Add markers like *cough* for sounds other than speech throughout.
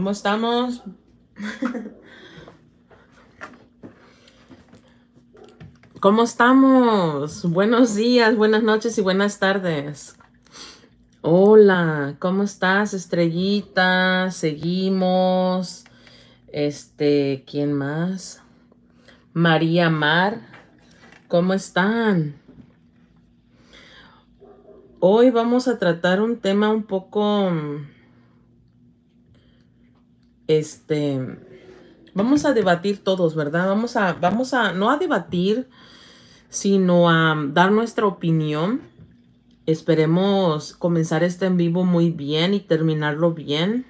¿Cómo estamos? ¿Cómo estamos? Buenos días, buenas noches y buenas tardes. Hola, ¿cómo estás, estrellita? Seguimos. Este, ¿quién más? María Mar, ¿cómo están? Hoy vamos a tratar un tema un poco este, vamos a debatir todos, ¿verdad? Vamos a, vamos a, no a debatir, sino a dar nuestra opinión. Esperemos comenzar este en vivo muy bien y terminarlo bien.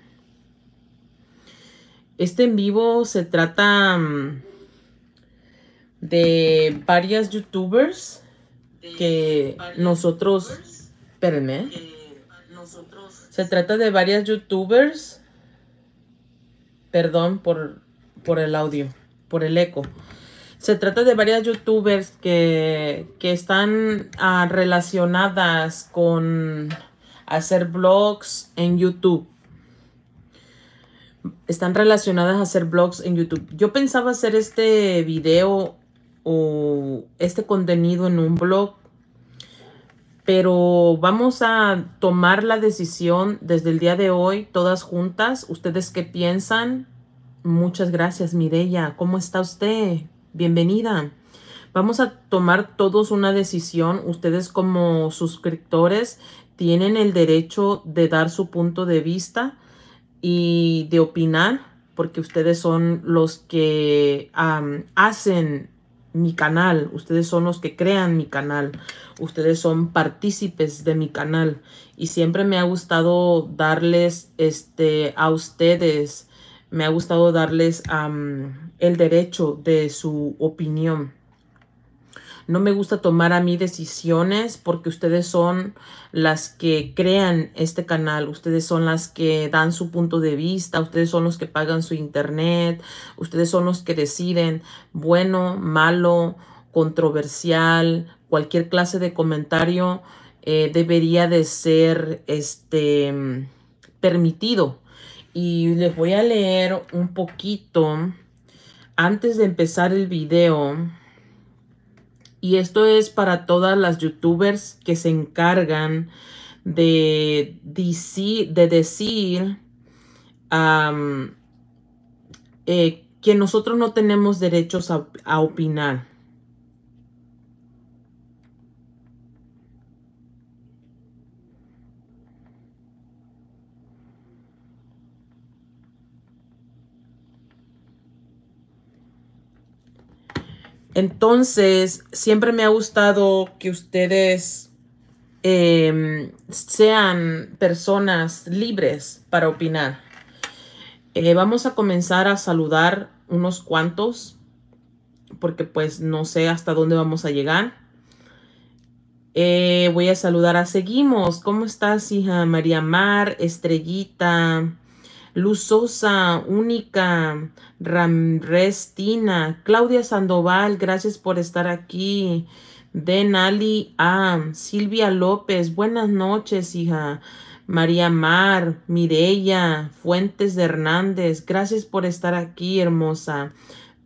Este en vivo se trata mm, de varias youtubers que nosotros, espérenme, se trata de varias youtubers Perdón por, por el audio, por el eco. Se trata de varias youtubers que, están ah, relacionadas con hacer blogs en YouTube. Están relacionadas a hacer blogs en YouTube. Yo pensaba hacer este video o este contenido en un blog, pero vamos a tomar la decisión desde el día de hoy, todas juntas. ¿Ustedes qué piensan? Muchas gracias, mireya ¿Cómo está usted? Bienvenida. Vamos a tomar todos una decisión. Ustedes como suscriptores tienen el derecho de dar su punto de vista y de opinar, porque ustedes son los que hacen mi canal, ustedes son los que crean mi canal, ustedes son partícipes de mi canal y siempre me ha gustado darles este a ustedes, me ha gustado darles el derecho de su opinión. No me gusta tomar a mí decisiones porque ustedes son las que crean este canal, ustedes son las que dan su punto de vista, ustedes son los que pagan su internet, ustedes son los que deciden bueno, malo, controversial, cualquier clase de comentario eh, debería de ser este permitido. Y les voy a leer un poquito antes de empezar el video y esto es para todas las youtubers que se encargan de, decir, de decir eh, que nosotros no tenemos derechos a opinar. Entonces, siempre me ha gustado que ustedes em, sean personas libres para opinar. Eh, vamos a comenzar a saludar unos cuantos, porque pues no sé hasta dónde vamos a llegar. Eh, voy a saludar a Seguimos. ¿Cómo estás, hija? María Mar, Estrellita, Luzosa, Única, Ramrestina, Claudia Sandoval, gracias por estar aquí. Denali A, Silvia López, buenas noches, hija. María Mar, Mireya, Fuentes de Hernández, gracias por estar aquí, hermosa.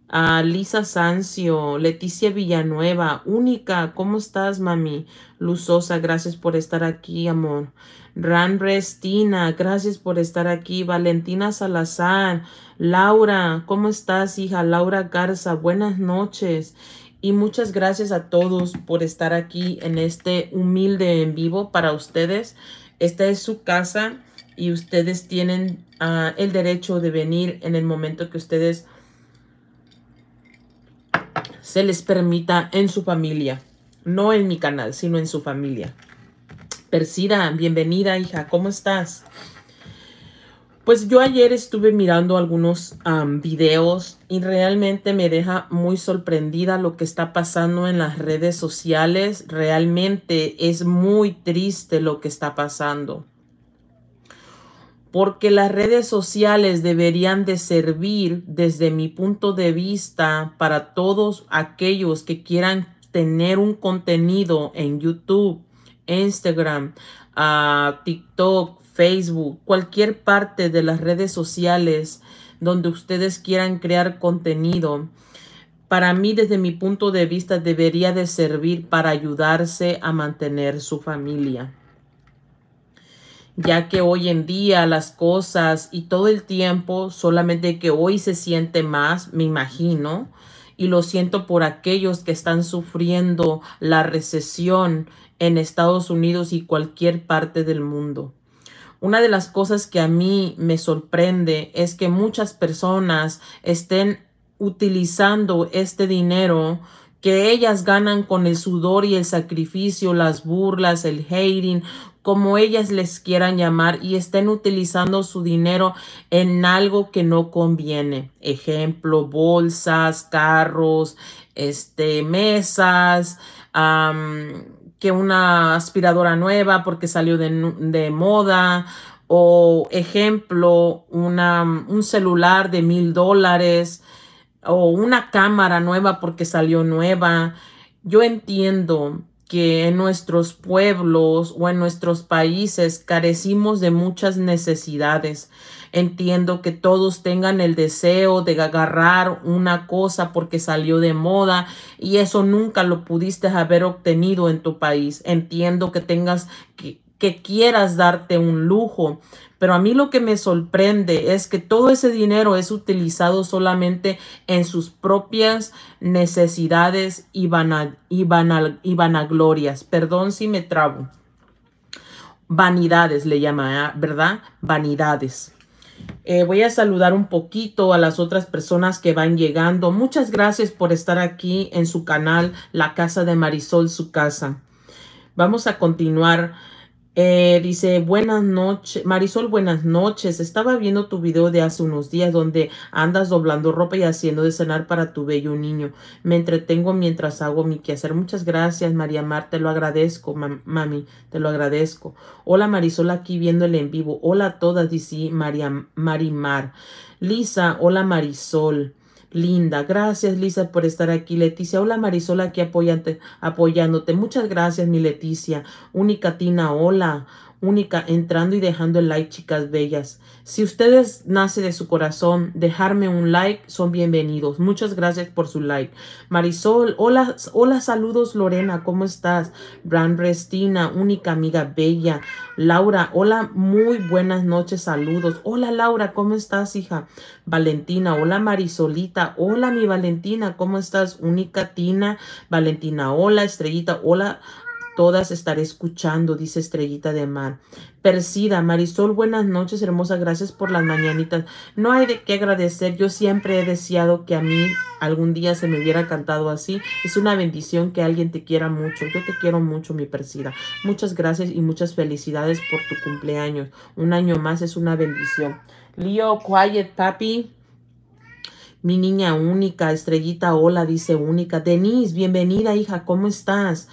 A Lisa Sancio, Leticia Villanueva, Única, ¿cómo estás, mami? Luzosa, gracias por estar aquí, amor restina gracias por estar aquí. Valentina Salazar, Laura, ¿cómo estás, hija? Laura Garza, buenas noches. Y muchas gracias a todos por estar aquí en este humilde en vivo para ustedes. Esta es su casa y ustedes tienen ah, el derecho de venir en el momento que ustedes se les permita en su familia. No en mi canal, sino en su familia. Persida, bienvenida hija, ¿cómo estás? Pues yo ayer estuve mirando algunos videos y realmente me deja muy sorprendida lo que está pasando en las redes sociales. Realmente es muy triste lo que está pasando. Porque las redes sociales deberían de servir desde mi punto de vista para todos aquellos que quieran tener un contenido en YouTube Instagram, TikTok, Facebook, cualquier parte de las redes sociales donde ustedes quieran crear contenido. Para mí, desde mi punto de vista, debería de servir para ayudarse a mantener su familia. Ya que hoy en día las cosas y todo el tiempo, solamente que hoy se siente más, me imagino, y lo siento por aquellos que están sufriendo la recesión en Estados Unidos y cualquier parte del mundo. Una de las cosas que a mí me sorprende es que muchas personas estén utilizando este dinero que ellas ganan con el sudor y el sacrificio, las burlas, el hating, como ellas les quieran llamar, y estén utilizando su dinero en algo que no conviene. Ejemplo, bolsas, carros, este, mesas, una aspiradora nueva porque salió de, de moda o ejemplo, una, un celular de mil dólares o una cámara nueva porque salió nueva. Yo entiendo que en nuestros pueblos o en nuestros países carecimos de muchas necesidades. Entiendo que todos tengan el deseo de agarrar una cosa porque salió de moda y eso nunca lo pudiste haber obtenido en tu país. Entiendo que tengas que, quieras darte un lujo, pero a mí lo que me sorprende es que todo ese dinero es utilizado solamente en sus propias necesidades y, a y, y vanaglorias. Perdón si me trabo. Vanidades le llama, ¿verdad? Vanidades. Eh, voy a saludar un poquito a las otras personas que van llegando. Muchas gracias por estar aquí en su canal, La Casa de Marisol, su casa. Vamos a continuar. Eh, dice, buenas noches, Marisol, buenas noches. Estaba viendo tu video de hace unos días donde andas doblando ropa y haciendo de cenar para tu bello niño. Me entretengo mientras hago mi quehacer. Muchas gracias, María Mar, te lo agradezco, mami, te lo agradezco. Hola, Marisol, aquí viéndole en vivo. Hola a todas, dice María Marimar. Lisa, hola, Marisol. Linda, gracias Lisa por estar aquí. Leticia, hola Marisol, aquí apoyándote. Muchas gracias, mi Leticia. Única Tina, hola. Única, entrando y dejando el like, chicas bellas. Si ustedes nace de su corazón, dejarme un like, son bienvenidos. Muchas gracias por su like. Marisol, hola, hola, saludos Lorena, ¿cómo estás? Bran Restina, única amiga bella. Laura, hola, muy buenas noches, saludos. Hola Laura, ¿cómo estás, hija? Valentina, hola Marisolita, hola mi Valentina, ¿cómo estás? Única Tina, Valentina, hola Estrellita, hola todas estaré escuchando, dice Estrellita de Mar. Persida, Marisol, buenas noches, hermosa, gracias por las mañanitas. No hay de qué agradecer, yo siempre he deseado que a mí algún día se me hubiera cantado así. Es una bendición que alguien te quiera mucho. Yo te quiero mucho, mi Persida. Muchas gracias y muchas felicidades por tu cumpleaños. Un año más es una bendición. Leo, quiet, papi. Mi niña única, estrellita, hola, dice única. Denise, bienvenida, hija, ¿cómo estás?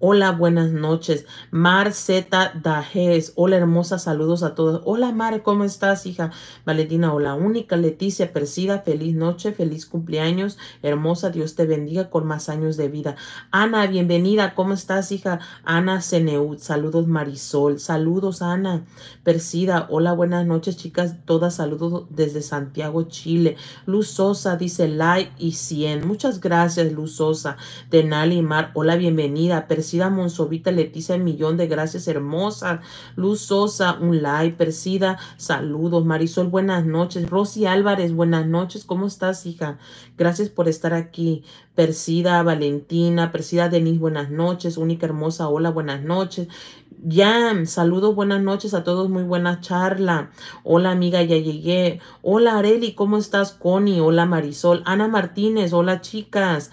Hola, buenas noches. Mar Z Dajes. Hola, hermosa. Saludos a todos. Hola, Mar. ¿Cómo estás, hija? Valentina, hola. Única Leticia Persida. Feliz noche. Feliz cumpleaños. Hermosa. Dios te bendiga con más años de vida. Ana, bienvenida. ¿Cómo estás, hija? Ana Ceneut. Saludos, Marisol. Saludos, Ana Persida. Hola, buenas noches, chicas. Todas saludos desde Santiago, Chile. Luz Sosa dice like y 100. Muchas gracias, Luz Sosa. y Mar. Hola, bienvenida. Persida Monsovita, Leticia Millón de Gracias Hermosa, Luz Sosa, un like, Persida, saludos, Marisol, buenas noches, Rosy Álvarez, buenas noches, ¿cómo estás, hija? Gracias por estar aquí. Persida, Valentina, Persida Denise, buenas noches, única hermosa, hola, buenas noches. Yam, saludos, buenas noches a todos, muy buena charla. Hola amiga, ya llegué. Hola Areli, ¿cómo estás? Connie, hola Marisol. Ana Martínez, hola chicas.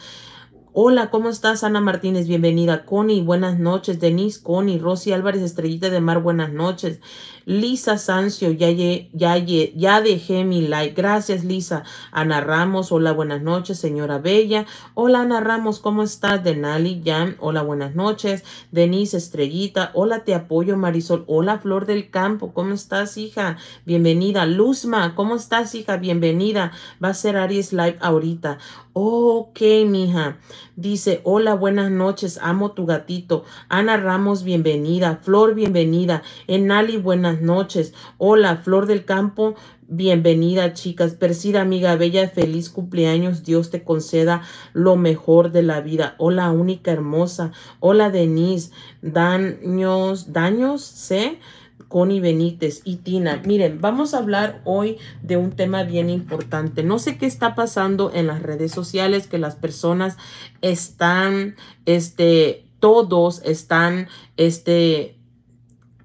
Hola, ¿cómo estás? Ana Martínez, bienvenida. Connie, buenas noches. Denise, Connie, Rosy Álvarez, Estrellita de Mar, buenas noches. Lisa Sancio, ya, ya, ya dejé mi like. Gracias, Lisa. Ana Ramos, hola, buenas noches, señora Bella. Hola, Ana Ramos, ¿cómo estás? Denali Jan, hola, buenas noches. Denise Estrellita, hola, te apoyo, Marisol. Hola, Flor del Campo, ¿cómo estás, hija? Bienvenida. Luzma, ¿cómo estás, hija? Bienvenida. Va a ser Aries Live ahorita. Ok, mija. Dice, hola, buenas noches, amo tu gatito. Ana Ramos, bienvenida. Flor, bienvenida. Enali, buenas noches. Hola, Flor del Campo, bienvenida chicas. Persida, amiga bella, feliz cumpleaños. Dios te conceda lo mejor de la vida. Hola, única hermosa. Hola, Denise. Daños, daños, ¿sé? Connie Benítez y Tina. Miren, vamos a hablar hoy de un tema bien importante. No sé qué está pasando en las redes sociales, que las personas están, este, todos están, este,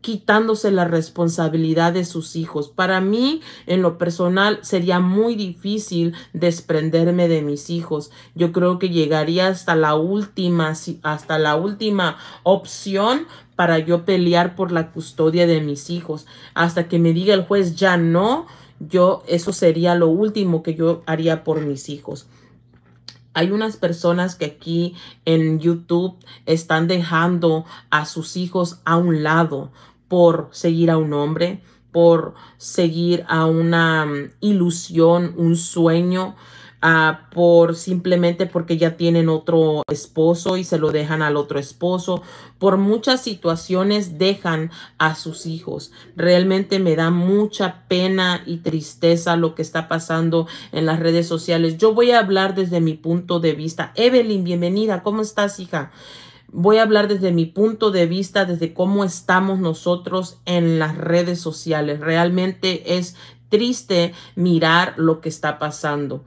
quitándose la responsabilidad de sus hijos. Para mí, en lo personal, sería muy difícil desprenderme de mis hijos. Yo creo que llegaría hasta la última, hasta la última opción para yo pelear por la custodia de mis hijos. Hasta que me diga el juez ya no, yo eso sería lo último que yo haría por mis hijos. Hay unas personas que aquí en YouTube están dejando a sus hijos a un lado por seguir a un hombre, por seguir a una mm, ilusión, un sueño, ah, por simplemente porque ya tienen otro esposo y se lo dejan al otro esposo. Por muchas situaciones dejan a sus hijos. Realmente me da mucha pena y tristeza lo que está pasando en las redes sociales. Yo voy a hablar desde mi punto de vista. Evelyn, bienvenida. ¿Cómo estás, hija? Voy a hablar desde mi punto de vista, desde cómo estamos nosotros en las redes sociales. Realmente es triste mirar lo que está pasando.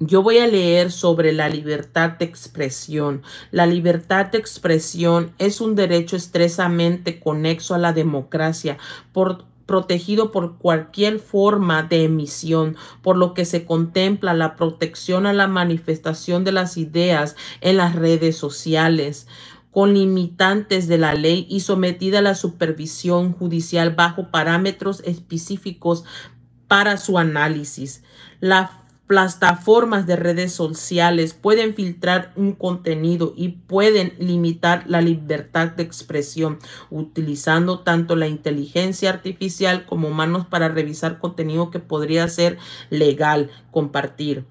Yo voy a leer sobre la libertad de expresión. La libertad de expresión es un derecho estresamente conexo a la democracia, por protegido por cualquier forma de emisión, por lo que se contempla la protección a la manifestación de las ideas en las redes sociales con limitantes de la ley y sometida a la supervisión judicial bajo parámetros específicos para su análisis. La plataformas de redes sociales pueden filtrar un contenido y pueden limitar la libertad de expresión utilizando tanto la inteligencia artificial como manos para revisar contenido que podría ser legal compartir.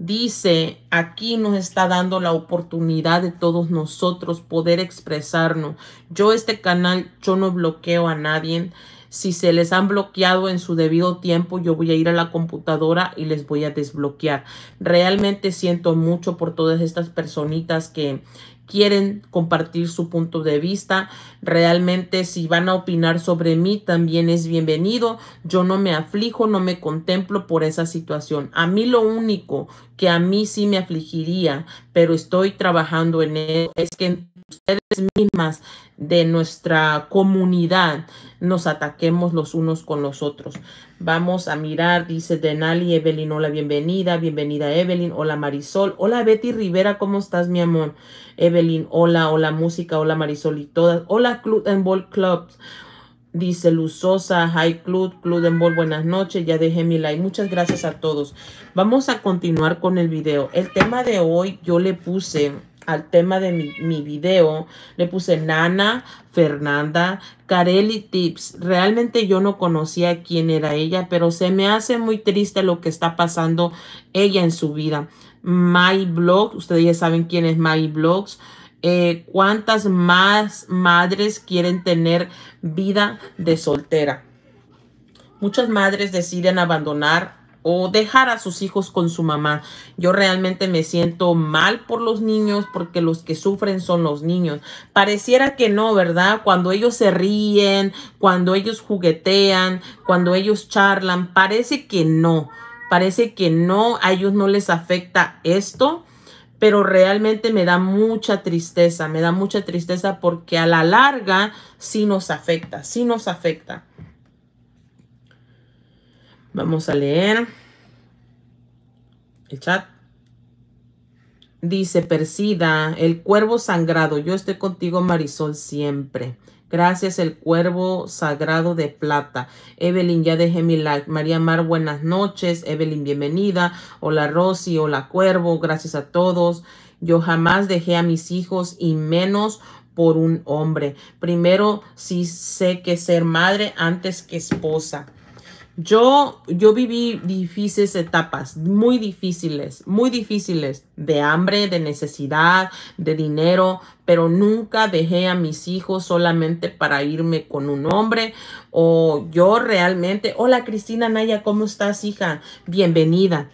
Dice, aquí nos está dando la oportunidad de todos nosotros poder expresarnos. Yo este canal, yo no bloqueo a nadie. Si se les han bloqueado en su debido tiempo, yo voy a ir a la computadora y les voy a desbloquear. Realmente siento mucho por todas estas personitas que quieren compartir su punto de vista. Realmente si van a opinar sobre mí también es bienvenido. Yo no me aflijo, no me contemplo por esa situación. A mí lo único que a mí sí me afligiría, pero estoy trabajando en ello, es que ustedes mismas, de nuestra comunidad, nos ataquemos los unos con los otros. Vamos a mirar, dice Denali, Evelyn, hola, bienvenida, bienvenida Evelyn, hola Marisol, hola Betty Rivera, ¿cómo estás mi amor? Evelyn, hola, hola música, hola Marisol y todas, hola Club and Ball Clubs. Dice Luzosa, High Club, Club and Ball, buenas noches, ya dejé mi like. Muchas gracias a todos. Vamos a continuar con el video. El tema de hoy yo le puse al tema de mi, vídeo video, le puse Nana Fernanda Carelli Tips. Realmente yo no conocía quién era ella, pero se me hace muy triste lo que está pasando ella en su vida. My Blog, ustedes ya saben quién es My Blogs. Eh, ¿Cuántas más madres quieren tener vida de soltera? Muchas madres deciden abandonar o dejar a sus hijos con su mamá. Yo realmente me siento mal por los niños porque los que sufren son los niños. Pareciera que no, ¿verdad? Cuando ellos se ríen, cuando ellos juguetean, cuando ellos charlan, parece que no. Parece que no, a ellos no les afecta esto, pero realmente me da mucha tristeza, me da mucha tristeza porque a la larga sí nos afecta, sí nos afecta. Vamos a leer el chat. Dice Persida, el cuervo sangrado, yo estoy contigo Marisol siempre. Gracias, el cuervo sagrado de plata. Evelyn, ya dejé mi like. María Mar, buenas noches. Evelyn, bienvenida. Hola Rosy, hola cuervo, gracias a todos. Yo jamás dejé a mis hijos y menos por un hombre. Primero, sí sé que ser madre antes que esposa. Yo, yo viví difíciles etapas, muy difíciles, muy difíciles, de hambre, de necesidad, de dinero, pero nunca dejé a mis hijos solamente para irme con un hombre o yo realmente, hola Cristina Naya, ¿cómo estás hija? Bienvenida.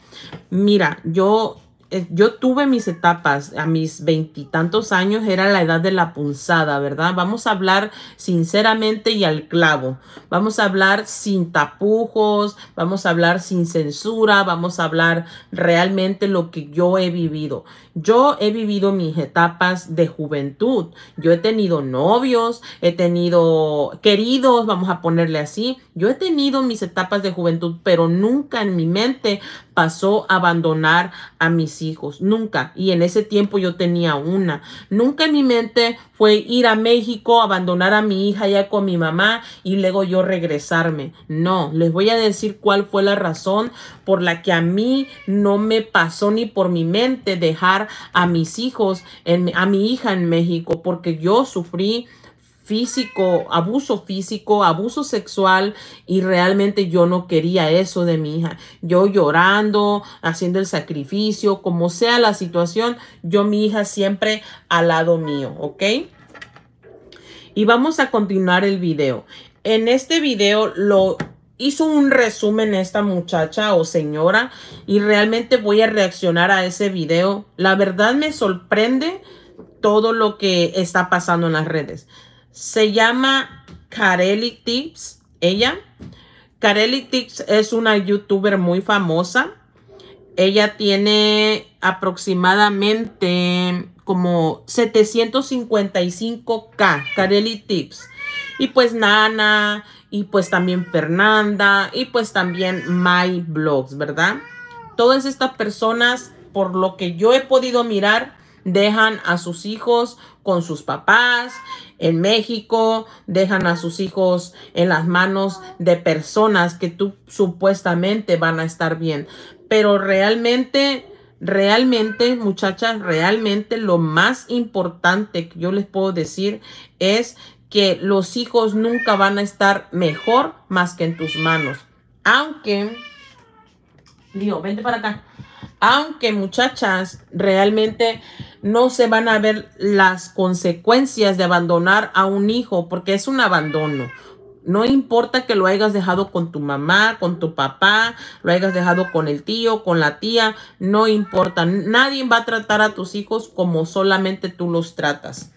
Mira, yo eh, yo tuve mis etapas a mis veintitantos años, era la edad de la punzada, ¿verdad? Vamos a hablar sinceramente y al clavo. Vamos a hablar sin tapujos, vamos a hablar sin censura, vamos a hablar realmente lo que yo he vivido. Yo he vivido mis etapas de juventud. Yo he tenido novios, he tenido queridos, vamos a ponerle así. Yo he tenido mis etapas de juventud, pero nunca en mi mente pasó a abandonar a mis hijos, nunca. Y en ese tiempo yo tenía una. Nunca en mi mente fue ir a México, abandonar a mi hija ya con mi mamá y luego yo regresarme. No, les voy a decir cuál fue la razón por la que a mí no me pasó ni por mi mente dejar a mis hijos, en, a mi hija en México, porque yo sufrí físico, abuso físico, abuso sexual y realmente yo no quería eso de mi hija. Yo llorando, haciendo el sacrificio, como sea la situación, yo mi hija siempre al lado mío, ¿ok? Y vamos a continuar el video. En este video lo hizo un resumen esta muchacha o señora y realmente voy a reaccionar a ese video. La verdad me sorprende todo lo que está pasando en las redes. Se llama Kareli Tips, ella. Kareli Tips es una youtuber muy famosa. Ella tiene aproximadamente como 755k, Kareli Tips. Y pues Nana, y pues también Fernanda, y pues también My Blogs, ¿verdad? Todas estas personas, por lo que yo he podido mirar, dejan a sus hijos con sus papás en México, dejan a sus hijos en las manos de personas que tú supuestamente van a estar bien. Pero realmente, realmente, muchachas, realmente lo más importante que yo les puedo decir es que los hijos nunca van a estar mejor más que en tus manos. Aunque, digo, vente para acá aunque muchachas realmente no se van a ver las consecuencias de abandonar a un hijo, porque es un abandono. No importa que lo hayas dejado con tu mamá, con tu papá, lo hayas dejado con el tío, con la tía, no importa. Nadie va a tratar a tus hijos como solamente tú los tratas.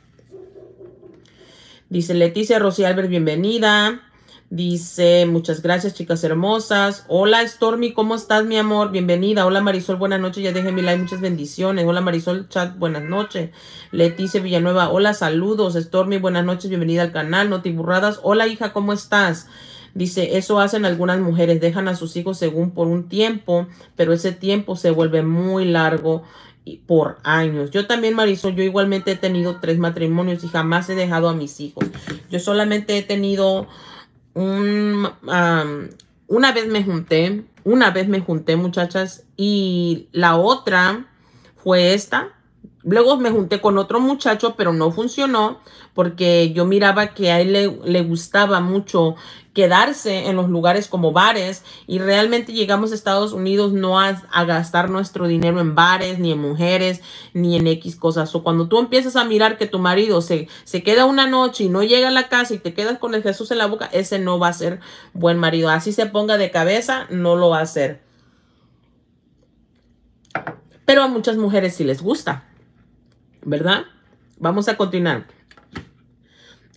Dice Leticia Rossi Albert, bienvenida. Dice, muchas gracias, chicas hermosas. Hola, Stormy, ¿cómo estás, mi amor? Bienvenida. Hola, Marisol, buenas noches. Ya dejé mi like, muchas bendiciones. Hola, Marisol, chat, buenas noches. Leticia Villanueva, hola, saludos. Stormy, buenas noches, bienvenida al canal. no tiburradas hola, hija, ¿cómo estás? Dice, eso hacen algunas mujeres, dejan a sus hijos según por un tiempo, pero ese tiempo se vuelve muy largo por años. Yo también, Marisol, yo igualmente he tenido tres matrimonios y jamás he dejado a mis hijos. Yo solamente he tenido un, una vez me junté, una vez me junté muchachas y la otra fue esta, Luego me junté con otro muchacho, pero no funcionó porque yo miraba que a él le, gustaba mucho quedarse en los lugares como bares y realmente llegamos a Estados Unidos no a, gastar nuestro dinero en bares, ni en mujeres, ni en X cosas. O cuando tú empiezas a mirar que tu marido se, se queda una noche y no llega a la casa y te quedas con el Jesús en la boca, ese no va a ser buen marido. Así se ponga de cabeza, no lo va a hacer. Pero a muchas mujeres sí les gusta. ¿verdad? Vamos a continuar.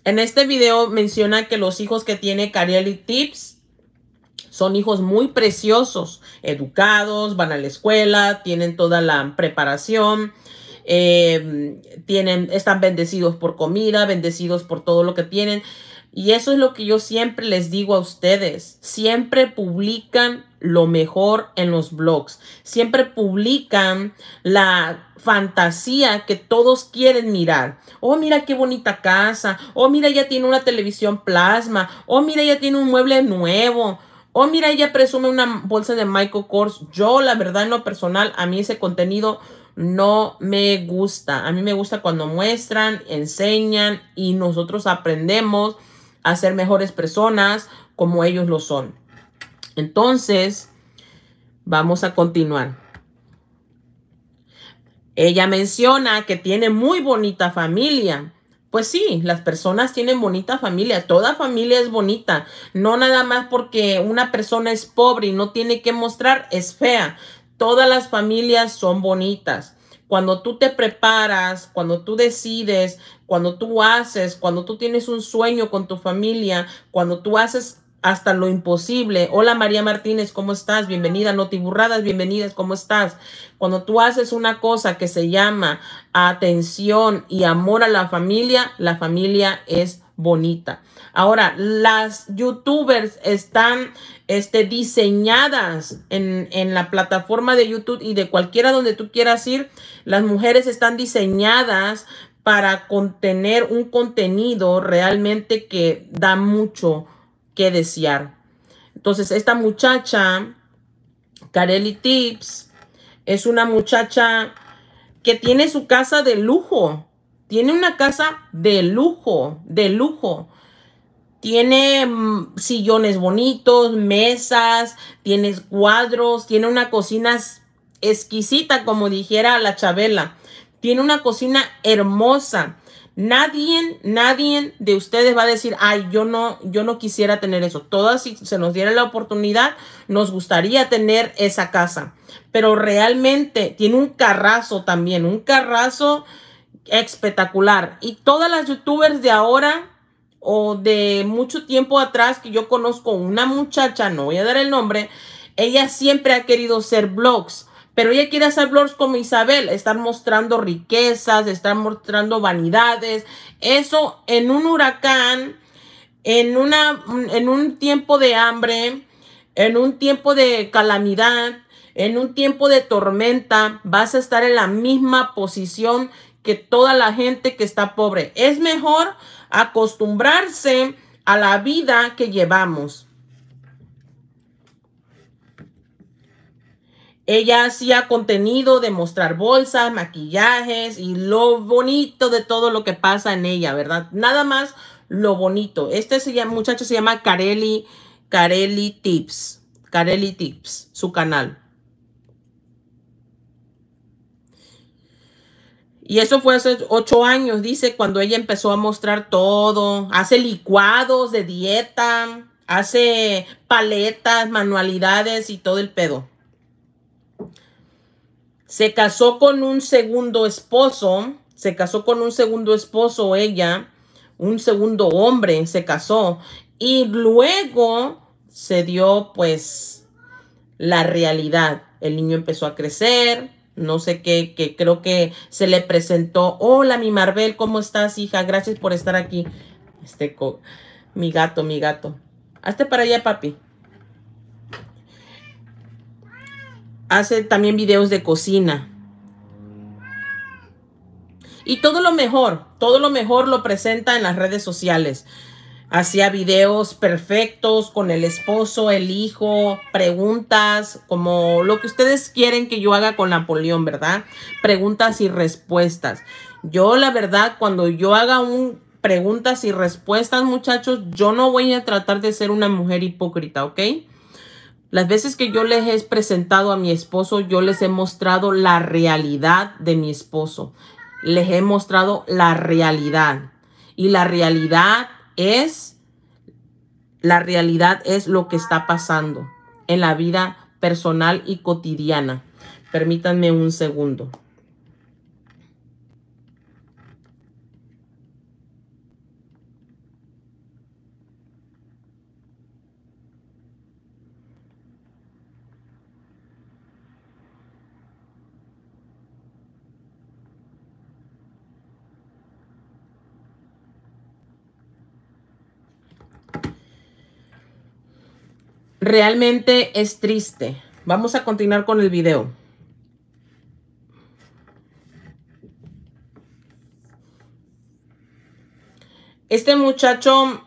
En este video menciona que los hijos que tiene Carielli Tips son hijos muy preciosos, educados, van a la escuela, tienen toda la preparación, eh, tienen, están bendecidos por comida, bendecidos por todo lo que tienen. Y eso es lo que yo siempre les digo a ustedes. Siempre publican lo mejor en los blogs. Siempre publican la fantasía que todos quieren mirar. Oh, mira qué bonita casa. Oh, mira, ella tiene una televisión plasma. Oh, mira, ella tiene un mueble nuevo. Oh, mira, ella presume una bolsa de Michael Kors. Yo, la verdad, en lo personal, a mí ese contenido no me gusta. A mí me gusta cuando muestran, enseñan y nosotros aprendemos a ser mejores personas como ellos lo son. Entonces, vamos a continuar. Ella menciona que tiene muy bonita familia. Pues sí, las personas tienen bonita familia, toda familia es bonita, no nada más porque una persona es pobre y no tiene que mostrar, es fea. Todas las familias son bonitas. Cuando tú te preparas, cuando tú decides, cuando tú haces, cuando tú tienes un sueño con tu familia, cuando tú haces hasta lo imposible. Hola María Martínez, ¿cómo estás? Bienvenida, tiburradas bienvenidas, ¿cómo estás? Cuando tú haces una cosa que se llama atención y amor a la familia, la familia es bonita. Ahora, las youtubers están este, diseñadas en, en la plataforma de YouTube y de cualquiera donde tú quieras ir, las mujeres están diseñadas para contener un contenido realmente que da mucho, que desear. Entonces, esta muchacha, Kareli Tips, es una muchacha que tiene su casa de lujo. Tiene una casa de lujo, de lujo. Tiene mm, sillones bonitos, mesas, tiene cuadros, tiene una cocina exquisita, como dijera la Chabela. Tiene una cocina hermosa. Nadie, nadie de ustedes va a decir, ay, yo no, yo no quisiera tener eso. Todas, si se nos diera la oportunidad, nos gustaría tener esa casa. Pero realmente tiene un carrazo también, un carrazo espectacular. Y todas las youtubers de ahora o de mucho tiempo atrás que yo conozco, una muchacha, no voy a dar el nombre, ella siempre ha querido ser blogs pero ella quiere hacer blogs como Isabel, estar mostrando riquezas, estar mostrando vanidades. Eso en un huracán, en, una, en un tiempo de hambre, en un tiempo de calamidad, en un tiempo de tormenta, vas a estar en la misma posición que toda la gente que está pobre. Es mejor acostumbrarse a la vida que llevamos. Ella hacía contenido de mostrar bolsas, maquillajes y lo bonito de todo lo que pasa en ella, ¿verdad? Nada más lo bonito. Este se muchacho se llama Carelli, Carelli Tips. Carelli Tips, su canal. Y eso fue hace ocho años, dice, cuando ella empezó a mostrar todo. Hace licuados de dieta, hace paletas, manualidades y todo el pedo. Se casó con un segundo esposo, se casó con un segundo esposo ella, un segundo hombre se casó y luego se dio pues la realidad. El niño empezó a crecer, no sé qué, que creo que se le presentó, hola mi Marvel, ¿cómo estás hija? Gracias por estar aquí. Este, mi gato, mi gato. Hazte para allá, papi. hace también videos de cocina. Y todo lo mejor, todo lo mejor lo presenta en las redes sociales. Hacía videos perfectos con el esposo, el hijo, preguntas, como lo que ustedes quieren que yo haga con Napoleón, ¿verdad? Preguntas y respuestas. Yo la verdad, cuando yo haga un preguntas y respuestas, muchachos, yo no voy a tratar de ser una mujer hipócrita, ¿ok? Las veces que yo les he presentado a mi esposo, yo les he mostrado la realidad de mi esposo. Les he mostrado la realidad. Y la realidad es, la realidad es lo que está pasando en la vida personal y cotidiana. Permítanme un segundo. Realmente es triste. Vamos a continuar con el video. Este muchacho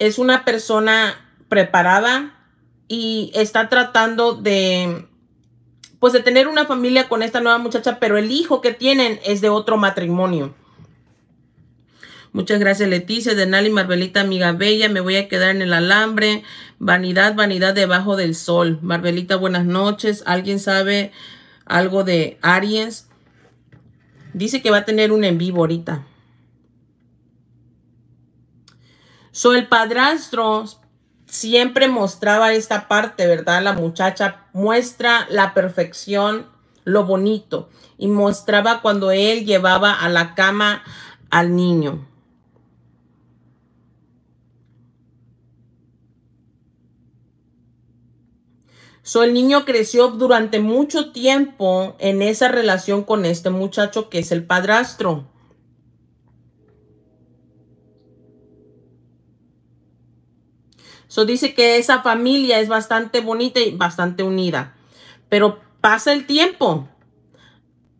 es una persona preparada y está tratando de pues de tener una familia con esta nueva muchacha, pero el hijo que tienen es de otro matrimonio. Muchas gracias, Leticia. Denali Marbelita, amiga bella. Me voy a quedar en el alambre. Vanidad, vanidad debajo del sol. Marbelita, buenas noches. ¿Alguien sabe algo de Aries? Dice que va a tener un en vivo ahorita. So, el padrastro siempre mostraba esta parte, ¿verdad? La muchacha muestra la perfección, lo bonito. Y mostraba cuando él llevaba a la cama al niño. So, el niño creció durante mucho tiempo en esa relación con este muchacho que es el padrastro. So, dice que esa familia es bastante bonita y bastante unida. Pero pasa el tiempo.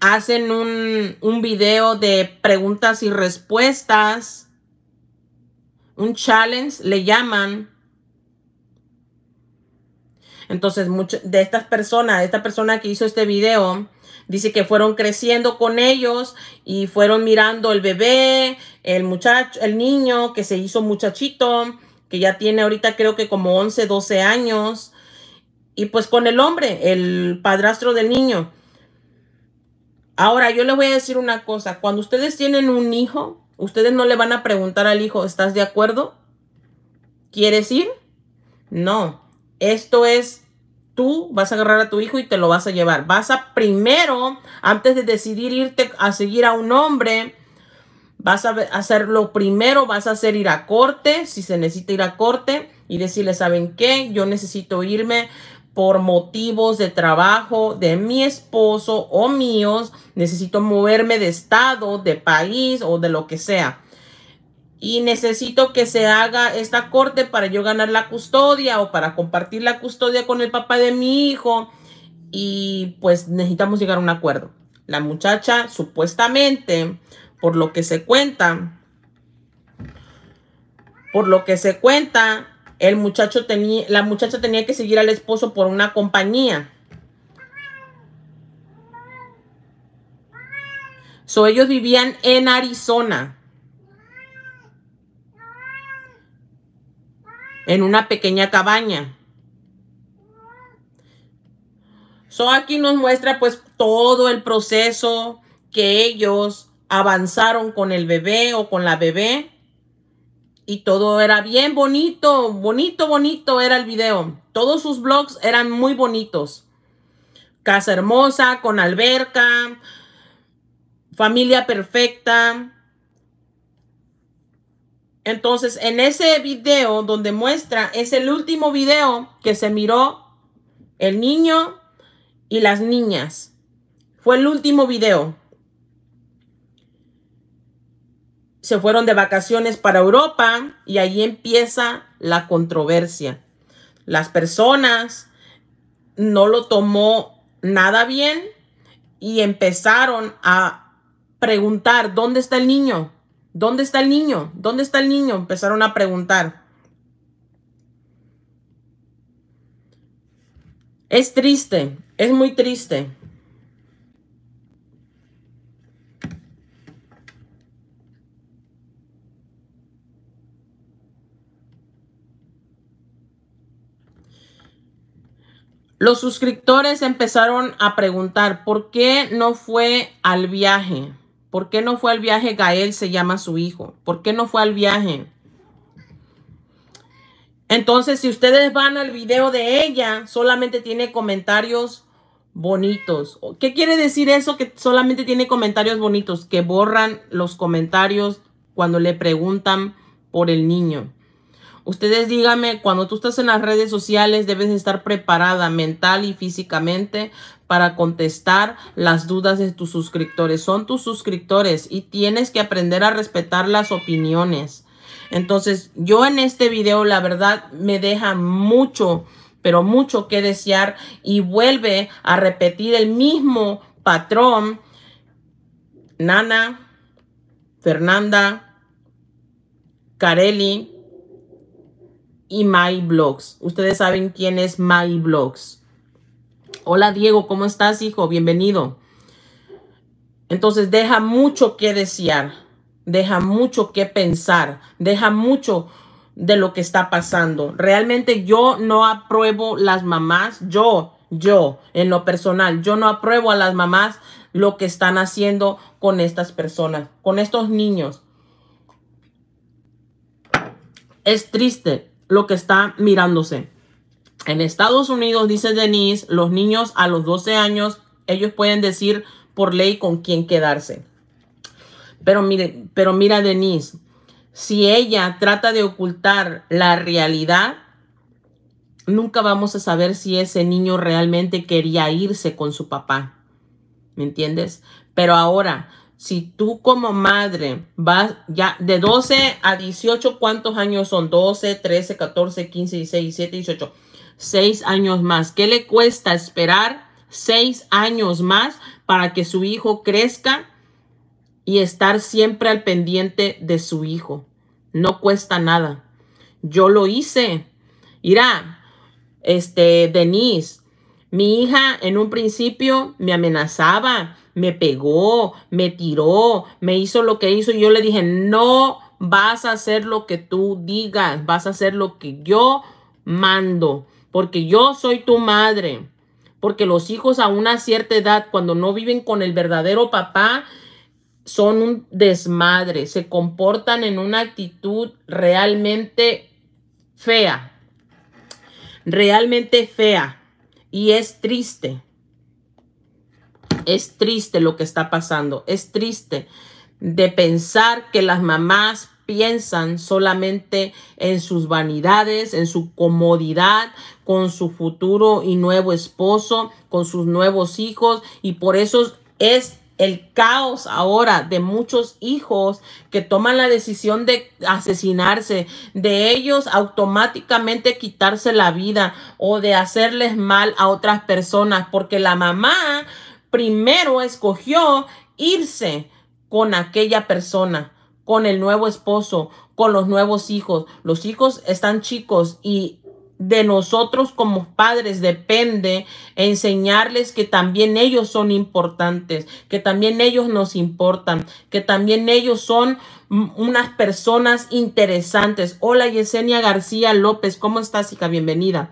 Hacen un, un video de preguntas y respuestas. Un challenge, le llaman entonces, muchas de estas personas, esta persona que hizo este video, dice que fueron creciendo con ellos y fueron mirando el bebé, el muchacho, el niño que se hizo muchachito, que ya tiene ahorita creo que como 11, 12 años. Y pues con el hombre, el padrastro del niño. Ahora, yo les voy a decir una cosa. Cuando ustedes tienen un hijo, ustedes no le van a preguntar al hijo, ¿estás de acuerdo? ¿Quieres ir? No. Esto es tú vas a agarrar a tu hijo y te lo vas a llevar. Vas a primero, antes de decidir irte a seguir a un hombre, vas a hacer lo primero, vas a hacer ir a corte, si se necesita ir a corte, y decirle, ¿saben qué? Yo necesito irme por motivos de trabajo de mi esposo o míos, necesito moverme de estado, de país o de lo que sea y necesito que se haga esta corte para yo ganar la custodia o para compartir la custodia con el papá de mi hijo y pues necesitamos llegar a un acuerdo. La muchacha supuestamente, por lo que se cuenta, por lo que se cuenta, el muchacho tenía, la muchacha tenía que seguir al esposo por una compañía. So, ellos vivían en Arizona. en una pequeña cabaña. So aquí nos muestra pues todo el proceso que ellos avanzaron con el bebé o con la bebé. Y todo era bien bonito, bonito, bonito era el video. Todos sus blogs eran muy bonitos. Casa hermosa, con alberca, familia perfecta, entonces, en ese video donde muestra, es el último video que se miró el niño y las niñas. Fue el último video. Se fueron de vacaciones para Europa y ahí empieza la controversia. Las personas no lo tomó nada bien y empezaron a preguntar, ¿dónde está el niño? ¿Dónde está el niño? ¿Dónde está el niño? Empezaron a preguntar. Es triste, es muy triste. Los suscriptores empezaron a preguntar por qué no fue al viaje. ¿Por qué no fue al viaje Gael? Se llama su hijo. ¿Por qué no fue al viaje? Entonces, si ustedes van al video de ella, solamente tiene comentarios bonitos. ¿Qué quiere decir eso? Que solamente tiene comentarios bonitos, que borran los comentarios cuando le preguntan por el niño. Ustedes díganme, cuando tú estás en las redes sociales debes estar preparada mental y físicamente para contestar las dudas de tus suscriptores. Son tus suscriptores y tienes que aprender a respetar las opiniones. Entonces, yo en este video, la verdad, me deja mucho, pero mucho que desear y vuelve a repetir el mismo patrón. Nana, Fernanda, Carelli, y My Blogs. Ustedes saben quién es My Blogs. Hola Diego, ¿cómo estás, hijo? Bienvenido. Entonces deja mucho que desear, deja mucho que pensar, deja mucho de lo que está pasando. Realmente yo no apruebo las mamás, yo, yo, en lo personal, yo no apruebo a las mamás lo que están haciendo con estas personas, con estos niños. Es triste, lo que está mirándose. En Estados Unidos, dice Denise, los niños a los 12 años, ellos pueden decir por ley con quién quedarse. Pero, mire, pero mira, Denise, si ella trata de ocultar la realidad, nunca vamos a saber si ese niño realmente quería irse con su papá. ¿Me entiendes? Pero ahora, si tú como madre vas ya de 12 a 18, ¿cuántos años son? 12, 13, 14, 15, 16, 17, 18. 6 años más. ¿Qué le cuesta esperar 6 años más para que su hijo crezca y estar siempre al pendiente de su hijo? No cuesta nada. Yo lo hice. Mira, este, Denise, mi hija en un principio me amenazaba me pegó, me tiró, me hizo lo que hizo. Y yo le dije, no vas a hacer lo que tú digas, vas a hacer lo que yo mando, porque yo soy tu madre. Porque los hijos a una cierta edad, cuando no viven con el verdadero papá, son un desmadre, se comportan en una actitud realmente fea, realmente fea y es triste. Es triste lo que está pasando. Es triste de pensar que las mamás piensan solamente en sus vanidades, en su comodidad, con su futuro y nuevo esposo, con sus nuevos hijos. Y por eso es el caos ahora de muchos hijos que toman la decisión de asesinarse, de ellos automáticamente quitarse la vida o de hacerles mal a otras personas, porque la mamá primero escogió irse con aquella persona, con el nuevo esposo, con los nuevos hijos. Los hijos están chicos y de nosotros como padres depende enseñarles que también ellos son importantes, que también ellos nos importan, que también ellos son unas personas interesantes. Hola Yesenia García López, ¿cómo estás, hija? Bienvenida.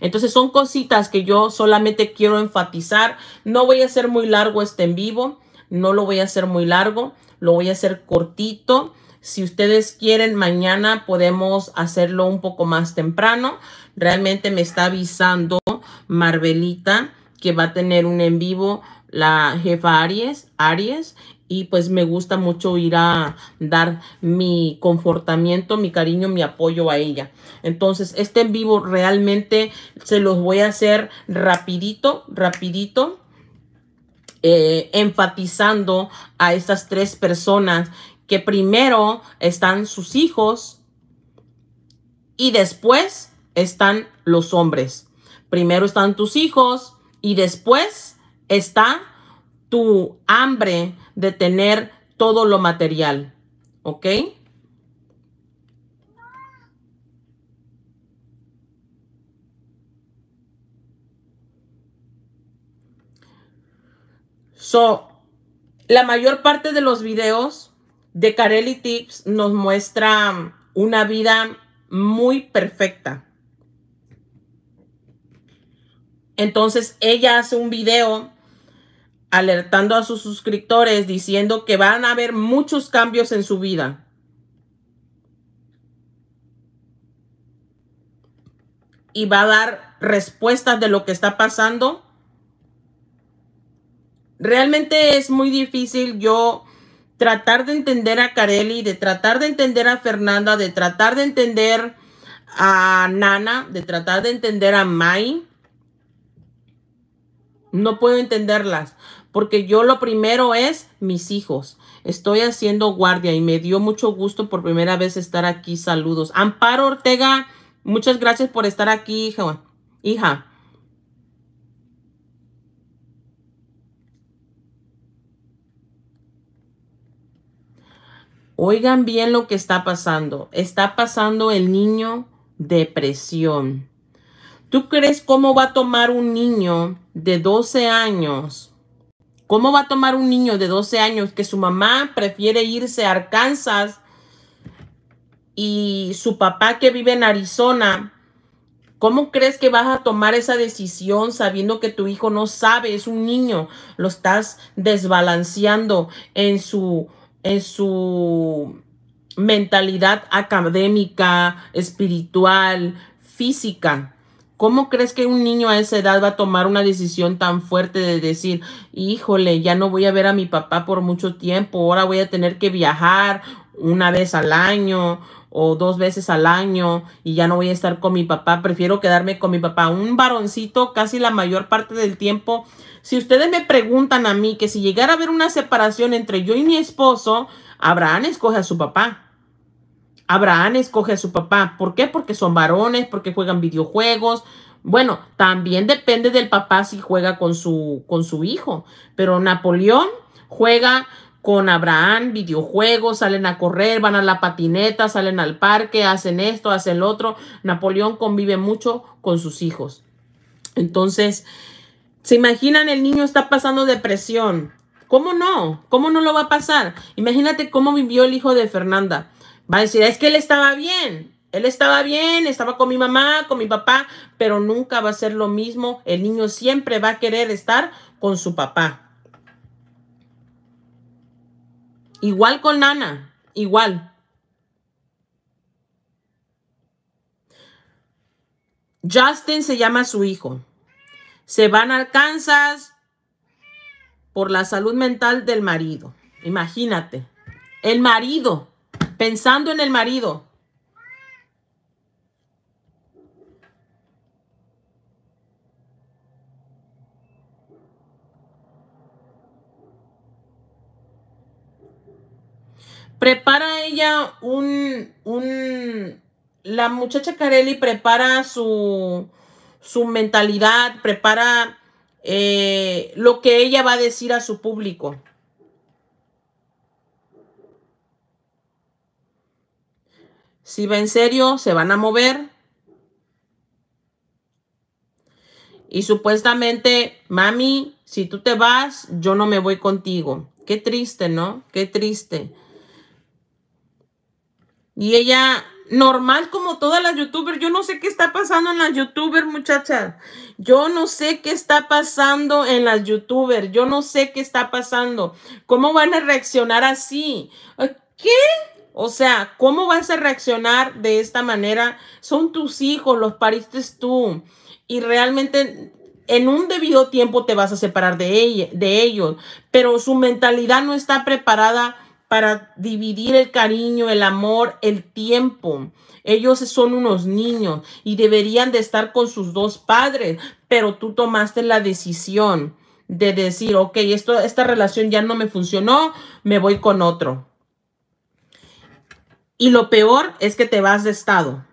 Entonces son cositas que yo solamente quiero enfatizar. No voy a hacer muy largo este en vivo. No lo voy a hacer muy largo. Lo voy a hacer cortito. Si ustedes quieren, mañana podemos hacerlo un poco más temprano. Realmente me está avisando Marbelita que va a tener un en vivo la jefa Aries, Aries, y pues me gusta mucho ir a dar mi confortamiento, mi cariño, mi apoyo a ella. Entonces, este en vivo realmente se los voy a hacer rapidito, rapidito. Eh, enfatizando a estas tres personas que primero están sus hijos y después están los hombres. Primero están tus hijos y después está tu hambre de tener todo lo material. ¿Ok? So, la mayor parte de los videos de Carelli Tips nos muestra una vida muy perfecta. Entonces, ella hace un video alertando a sus suscriptores diciendo que van a haber muchos cambios en su vida. Y va a dar respuestas de lo que está pasando. Realmente es muy difícil yo tratar de entender a Carelli, de tratar de entender a Fernanda, de tratar de entender a Nana, de tratar de entender a Mai. No puedo entenderlas porque yo lo primero es mis hijos. Estoy haciendo guardia y me dio mucho gusto por primera vez estar aquí. Saludos. Amparo Ortega, muchas gracias por estar aquí, hija. Hija. Oigan bien lo que está pasando. Está pasando el niño depresión. ¿Tú crees cómo va a tomar un niño de 12 años ¿Cómo va a tomar un niño de 12 años que su mamá prefiere irse a Arkansas y su papá que vive en Arizona? ¿Cómo crees que vas a tomar esa decisión sabiendo que tu hijo no sabe, es un niño, lo estás desbalanceando en su en su mentalidad académica, espiritual, física? ¿Cómo crees que un niño a esa edad va a tomar una decisión tan fuerte de decir, híjole, ya no voy a ver a mi papá por mucho tiempo, ahora voy a tener que viajar una vez al año o dos veces al año y ya no voy a estar con mi papá, prefiero quedarme con mi papá. Un varoncito casi la mayor parte del tiempo. Si ustedes me preguntan a mí que si llegara a haber una separación entre yo y mi esposo, Abraham escoge a su papá. Abraham escoge a su papá. ¿Por qué? Porque son varones, porque juegan videojuegos. Bueno, también depende del papá si juega con su, con su hijo. Pero Napoleón juega con Abraham, videojuegos, salen a correr, van a la patineta, salen al parque, hacen esto, hacen lo otro. Napoleón convive mucho con sus hijos. Entonces, ¿se imaginan el niño está pasando depresión? ¿Cómo no? ¿Cómo no lo va a pasar? Imagínate cómo vivió el hijo de Fernanda Va a decir, es que él estaba bien, él estaba bien, estaba con mi mamá, con mi papá, pero nunca va a ser lo mismo. El niño siempre va a querer estar con su papá. Igual con Nana, igual. Justin se llama su hijo. Se van a Kansas por la salud mental del marido. Imagínate, el marido pensando en el marido. Prepara ella un, la muchacha Carelli prepara su, mentalidad, prepara eh, lo que ella va a decir a su público. Si va en serio, se van a mover. Y supuestamente, mami, si tú te vas, yo no me voy contigo. Qué triste, ¿no? Qué triste. Y ella, normal como todas las youtubers, yo no sé qué está pasando en las youtubers, muchachas. Yo no sé qué está pasando en las youtubers. Yo no sé qué está pasando. ¿Cómo van a reaccionar así? ¿Qué? O sea, ¿cómo vas a reaccionar de esta manera? Son tus hijos, los pariste tú. Y realmente en un debido tiempo te vas a separar de, de ellos. Pero su mentalidad no está preparada para dividir el cariño, el amor, el tiempo. Ellos son unos niños y deberían de estar con sus dos padres, pero tú tomaste la decisión de decir, ok, esto, esta relación ya no me funcionó, me voy con otro. Y lo peor es que te vas de estado.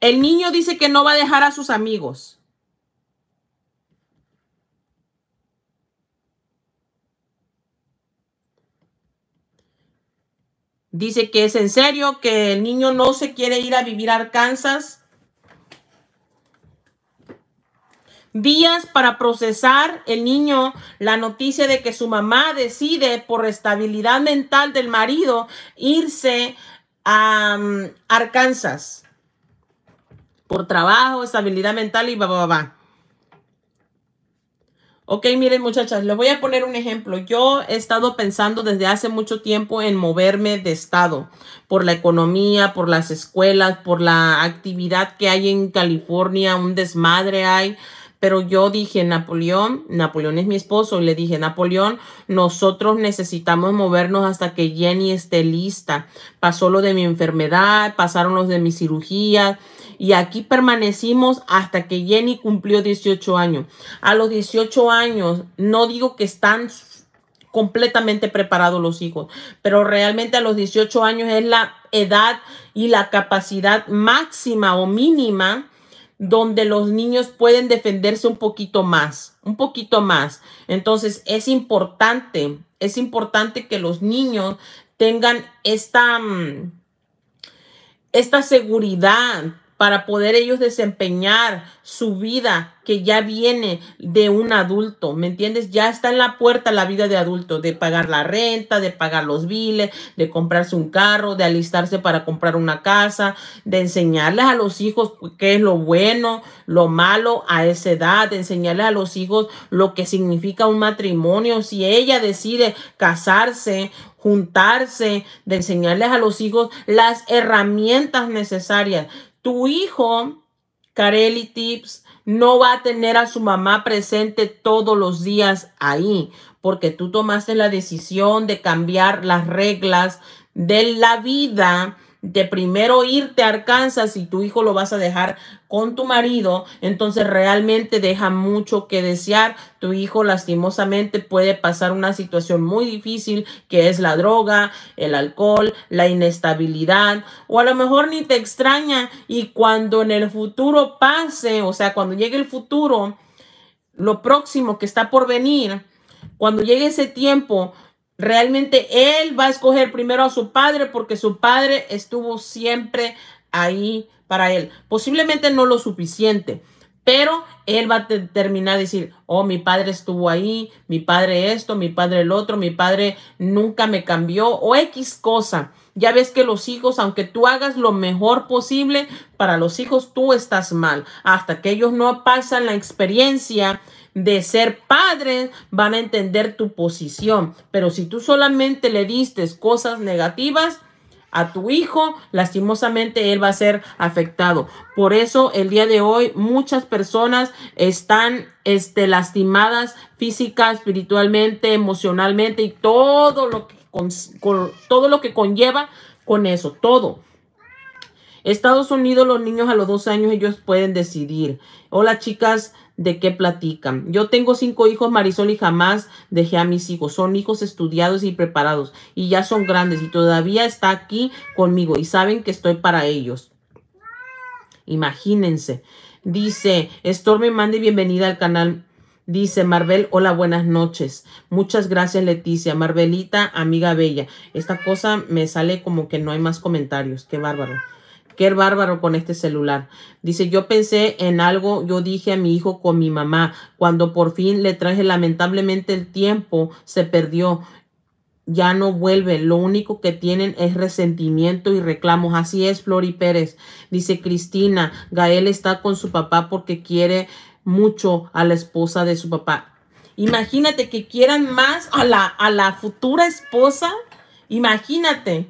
El niño dice que no va a dejar a sus amigos. Dice que es en serio, que el niño no se quiere ir a vivir a Arkansas días para procesar el niño la noticia de que su mamá decide por estabilidad mental del marido irse a mm, Arkansas por trabajo, estabilidad mental y va, va, va. Ok, miren muchachas, les voy a poner un ejemplo. Yo he estado pensando desde hace mucho tiempo en moverme de estado por la economía, por las escuelas, por la actividad que hay en California, un desmadre hay. Pero yo dije, Napoleón, Napoleón es mi esposo, y le dije, Napoleón, nosotros necesitamos movernos hasta que Jenny esté lista. Pasó lo de mi enfermedad, pasaron los de mi cirugía. Y aquí permanecimos hasta que Jenny cumplió 18 años. A los 18 años, no digo que están completamente preparados los hijos, pero realmente a los 18 años es la edad y la capacidad máxima o mínima donde los niños pueden defenderse un poquito más, un poquito más. Entonces es importante, es importante que los niños tengan esta, mm, esta seguridad para poder ellos desempeñar su vida que ya viene de un adulto, ¿me entiendes? Ya está en la puerta la vida de adulto, de pagar la renta, de pagar los biles, de comprarse un carro, de alistarse para comprar una casa, de enseñarles a los hijos qué es lo bueno, lo malo a esa edad, de enseñarles a los hijos lo que significa un matrimonio, si ella decide casarse juntarse, de enseñarles a los hijos las herramientas necesarias. Tu hijo, Kareli Tips, no va a tener a su mamá presente todos los días ahí, porque tú tomaste la decisión de cambiar las reglas de la vida, de primero irte a Arkansas y tu hijo lo vas a dejar con tu marido, entonces realmente deja mucho que desear. Tu hijo lastimosamente puede pasar una situación muy difícil que es la droga, el alcohol, la inestabilidad o a lo mejor ni te extraña y cuando en el futuro pase, o sea, cuando llegue el futuro, lo próximo que está por venir, cuando llegue ese tiempo, realmente él va a escoger primero a su padre porque su padre estuvo siempre ahí para él. Posiblemente no lo suficiente, pero él va a terminar de decir, oh, mi padre estuvo ahí, mi padre esto, mi padre el otro, mi padre nunca me cambió o X cosa. Ya ves que los hijos, aunque tú hagas lo mejor posible para los hijos, tú estás mal. Hasta que ellos no pasan la experiencia de ser padres, van a entender tu posición. Pero si tú solamente le diste cosas negativas, a tu hijo, lastimosamente él va a ser afectado. Por eso el día de hoy muchas personas están este, lastimadas física, espiritualmente, emocionalmente y todo lo que, con, todo lo que conlleva con eso, todo. Estados Unidos, los niños a los dos años, ellos pueden decidir. Hola chicas, de qué platican. Yo tengo cinco hijos, Marisol, y jamás dejé a mis hijos. Son hijos estudiados y preparados y ya son grandes y todavía está aquí conmigo y saben que estoy para ellos. Imagínense. Dice, Stormy mande bienvenida al canal. Dice Marvel, hola, buenas noches. Muchas gracias, Leticia. Marbelita, amiga bella. Esta cosa me sale como que no hay más comentarios. Qué bárbaro. Qué bárbaro con este celular. Dice, yo pensé en algo, yo dije a mi hijo con mi mamá. Cuando por fin le traje, lamentablemente el tiempo se perdió. Ya no vuelve. Lo único que tienen es resentimiento y reclamos. Así es, Flori Pérez. Dice Cristina, Gael está con su papá porque quiere mucho a la esposa de su papá. Imagínate que quieran más a la, a la futura esposa. Imagínate.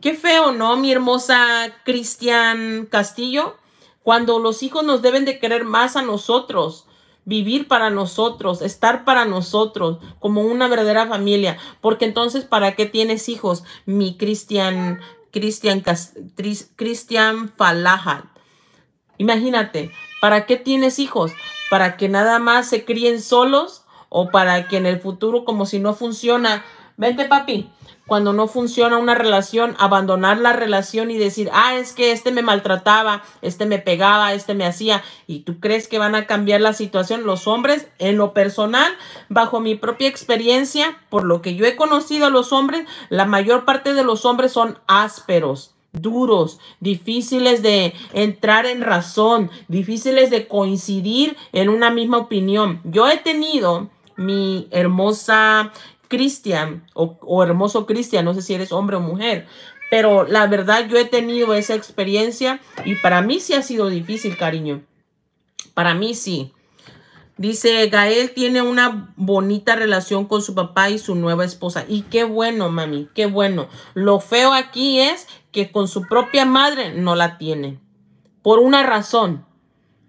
Qué feo, ¿no? Mi hermosa Cristian Castillo, cuando los hijos nos deben de querer más a nosotros, vivir para nosotros, estar para nosotros, como una verdadera familia, porque entonces, ¿para qué tienes hijos? Mi Cristian, Cristian, Cristian Falahat. Imagínate, ¿para qué tienes hijos? ¿Para que nada más se críen solos o para que en el futuro, como si no funciona, vente papi, cuando no funciona una relación, abandonar la relación y decir, ah, es que este me maltrataba, este me pegaba, este me hacía, y tú crees que van a cambiar la situación. Los hombres, en lo personal, bajo mi propia experiencia, por lo que yo he conocido a los hombres, la mayor parte de los hombres son ásperos duros, difíciles de entrar en razón, difíciles de coincidir en una misma opinión. Yo he tenido mi hermosa Cristian o, hermoso Cristian, no sé si eres hombre o mujer, pero la verdad yo he tenido esa experiencia y para mí sí ha sido difícil, cariño. Para mí sí. Dice, Gael tiene una bonita relación con su papá y su nueva esposa. Y qué bueno, mami, qué bueno. Lo feo aquí es que con su propia madre no la tiene. Por una razón,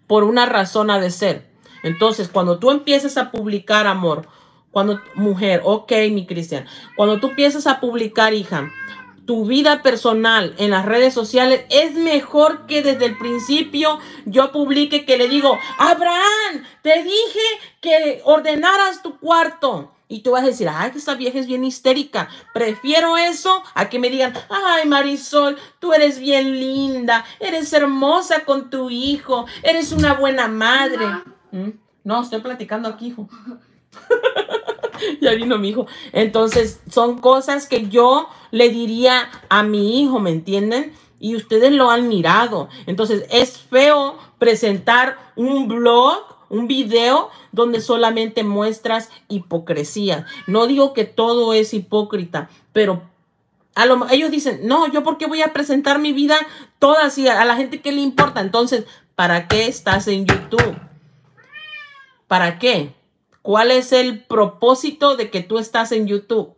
por una razón ha de ser. Entonces, cuando tú empiezas a publicar, amor, cuando, mujer, ok, mi Cristian. Cuando tú empiezas a publicar, hija, tu vida personal en las redes sociales, es mejor que desde el principio yo publique que le digo, Abraham, te dije que ordenaras tu cuarto. Y tú vas a decir, ay, esta vieja es bien histérica. Prefiero eso a que me digan, ay, Marisol, tú eres bien linda, eres hermosa con tu hijo, eres una buena madre. No, ¿Mm? estoy platicando aquí, hijo. *laughs* ya vino mi hijo. Entonces, son cosas que yo le diría a mi hijo, ¿me entienden? Y ustedes lo han mirado. Entonces, es feo presentar un blog, un video donde solamente muestras hipocresía. No digo que todo es hipócrita, pero a ellos dicen, no, yo por qué voy a presentar mi vida toda así a la gente que le importa. Entonces, ¿para qué estás en YouTube? ¿Para qué? ¿Cuál es el propósito de que tú estás en YouTube?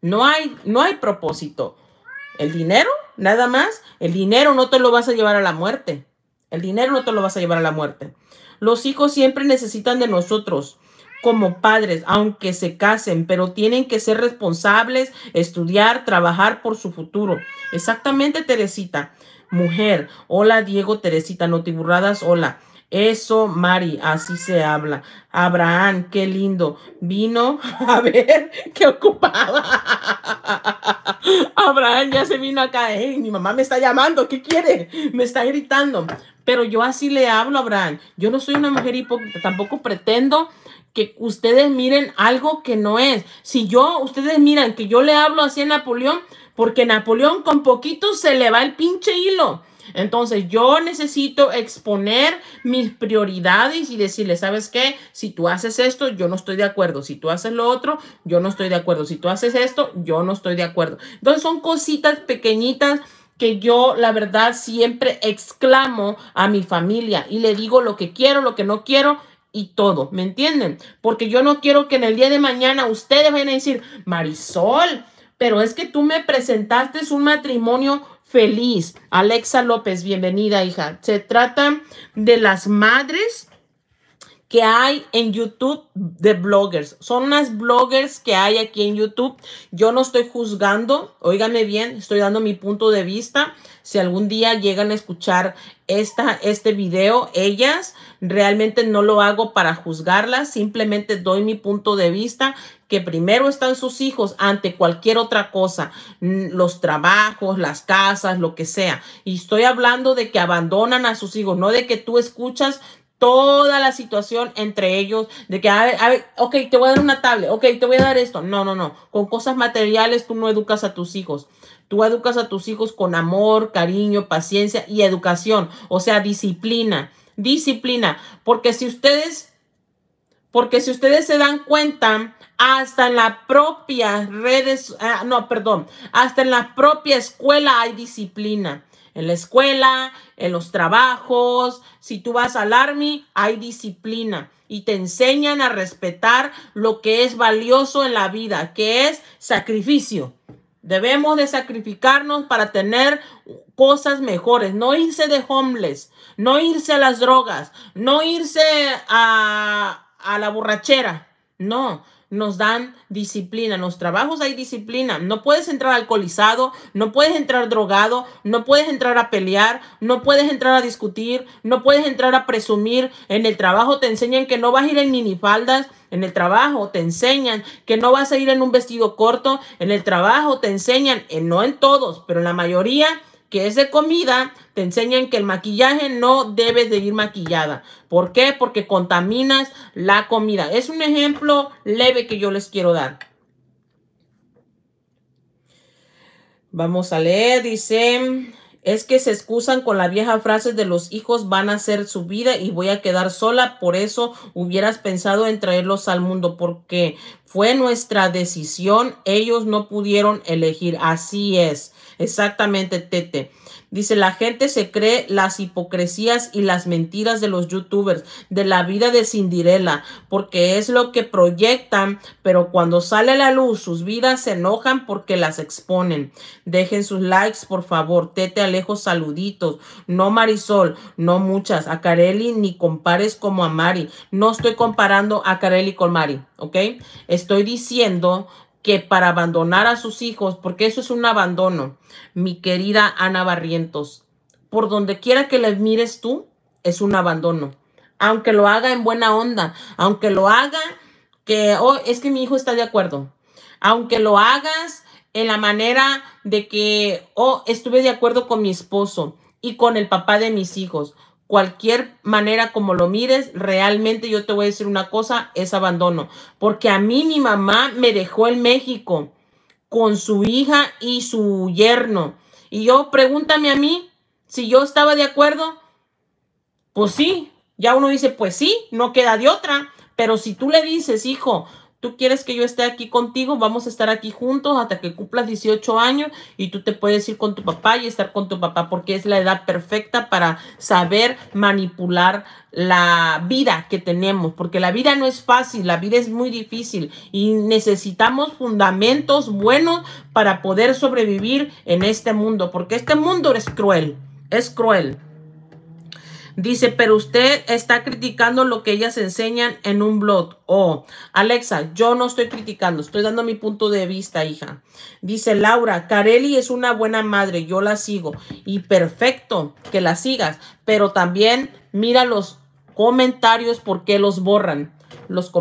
No hay, no hay propósito. El dinero, nada más. El dinero no te lo vas a llevar a la muerte. El dinero no te lo vas a llevar a la muerte. Los hijos siempre necesitan de nosotros como padres, aunque se casen, pero tienen que ser responsables, estudiar, trabajar por su futuro. Exactamente, Teresita. Mujer, hola Diego, Teresita, notiburradas, hola. Eso, Mari, así se habla. Abraham, qué lindo. Vino *laughs* a ver qué ocupaba. Abraham ya se vino acá. Hey, mi mamá me está llamando. ¿Qué quiere? Me está gritando. Pero yo así le hablo, Abraham. Yo no soy una mujer hipócrita. Tampoco pretendo que ustedes miren algo que no es. Si yo, ustedes miran que yo le hablo así a Napoleón, porque Napoleón con poquito se le va el pinche hilo. Entonces yo necesito exponer mis prioridades y decirle, ¿sabes qué? Si tú haces esto, yo no estoy de acuerdo. Si tú haces lo otro, yo no estoy de acuerdo. Si tú haces esto, yo no estoy de acuerdo. Entonces son cositas pequeñitas que yo la verdad siempre exclamo a mi familia y le digo lo que quiero, lo que no quiero y todo, ¿me entienden? Porque yo no quiero que en el día de mañana ustedes vayan a decir, Marisol, pero es que tú me presentaste un matrimonio feliz. Alexa López, bienvenida hija. Se trata de las madres que hay en YouTube de bloggers. Son las bloggers que hay aquí en YouTube. Yo no estoy juzgando, oiganme bien, estoy dando mi punto de vista. Si algún día llegan a escuchar esta, este video, ellas realmente no lo hago para juzgarlas, simplemente doy mi punto de vista que primero están sus hijos ante cualquier otra cosa, mm, los trabajos, las casas, lo que sea. Y estoy hablando de que abandonan a sus hijos, no de que tú escuchas toda la situación entre ellos, de que, a ver, a ver, ok, te voy a dar una tablet, ok, te voy a dar esto. No, no, no. Con cosas materiales tú no educas a tus hijos. Tú educas a tus hijos con amor, cariño, paciencia y educación, o sea, disciplina. Disciplina, porque si ustedes porque si ustedes se dan cuenta, hasta en las propias redes, ah, no, perdón, hasta en la propia escuela hay disciplina. En la escuela, en los trabajos, si tú vas al army, hay disciplina y te enseñan a respetar lo que es valioso en la vida, que es sacrificio. Debemos de sacrificarnos para tener cosas mejores, no irse de homeless, no irse a las drogas, no irse a, a la borrachera. No, nos dan disciplina. En los trabajos hay disciplina. No puedes entrar alcoholizado, no puedes entrar drogado, no puedes entrar a pelear, no puedes entrar a discutir, no puedes entrar a presumir. En el trabajo te enseñan que no vas a ir en minifaldas. En el trabajo te enseñan que no vas a ir en un vestido corto. En el trabajo te enseñan, en eh, no en todos, pero en la mayoría que es de comida, te enseñan que el maquillaje no debes de ir maquillada. ¿Por qué? Porque contaminas la comida. Es un ejemplo leve que yo les quiero dar. Vamos a leer, dice, es que se excusan con la vieja frase de los hijos van a ser su vida y voy a quedar sola, por eso hubieras pensado en traerlos al mundo, porque fue nuestra decisión, ellos no pudieron elegir, así es. Exactamente, Tete. Dice, la gente se cree las hipocresías y las mentiras de los youtubers, de la vida de Cinderella, porque es lo que proyectan, pero cuando sale la luz sus vidas se enojan porque las exponen. Dejen sus likes, por favor. Tete Alejo, saluditos. No Marisol, no muchas. A Carelli ni compares como a Mari. No estoy comparando a Carelli con Mari, ¿ok? Estoy diciendo que para abandonar a sus hijos, porque eso es un abandono, mi querida Ana Barrientos, por donde quiera que le mires tú, es un abandono. Aunque lo haga en buena onda, aunque lo haga que, oh, es que mi hijo está de acuerdo, aunque lo hagas en la manera de que, oh, estuve de acuerdo con mi esposo y con el papá de mis hijos, cualquier manera como lo mires, realmente yo te voy a decir una cosa, es abandono. Porque a mí mi mamá me dejó en México con su hija y su yerno. Y yo pregúntame a mí si yo estaba de acuerdo. Pues sí, ya uno dice, pues sí, no queda de otra. Pero si tú le dices, hijo, tú quieres que yo esté aquí contigo, vamos a estar aquí juntos hasta que cumplas 18 años y tú te puedes ir con tu papá y estar con tu papá porque es la edad perfecta para saber manipular la vida que tenemos, porque la vida no es fácil, la vida es muy difícil y necesitamos fundamentos buenos para poder sobrevivir en este mundo, porque este mundo es cruel, es cruel. Dice, pero usted está criticando lo que ellas enseñan en un blog. Oh, Alexa, yo no estoy criticando, estoy dando mi punto de vista, hija. Dice Laura, Carelli es una buena madre, yo la sigo. Y perfecto que la sigas, pero también mira los comentarios porque los borran. Los,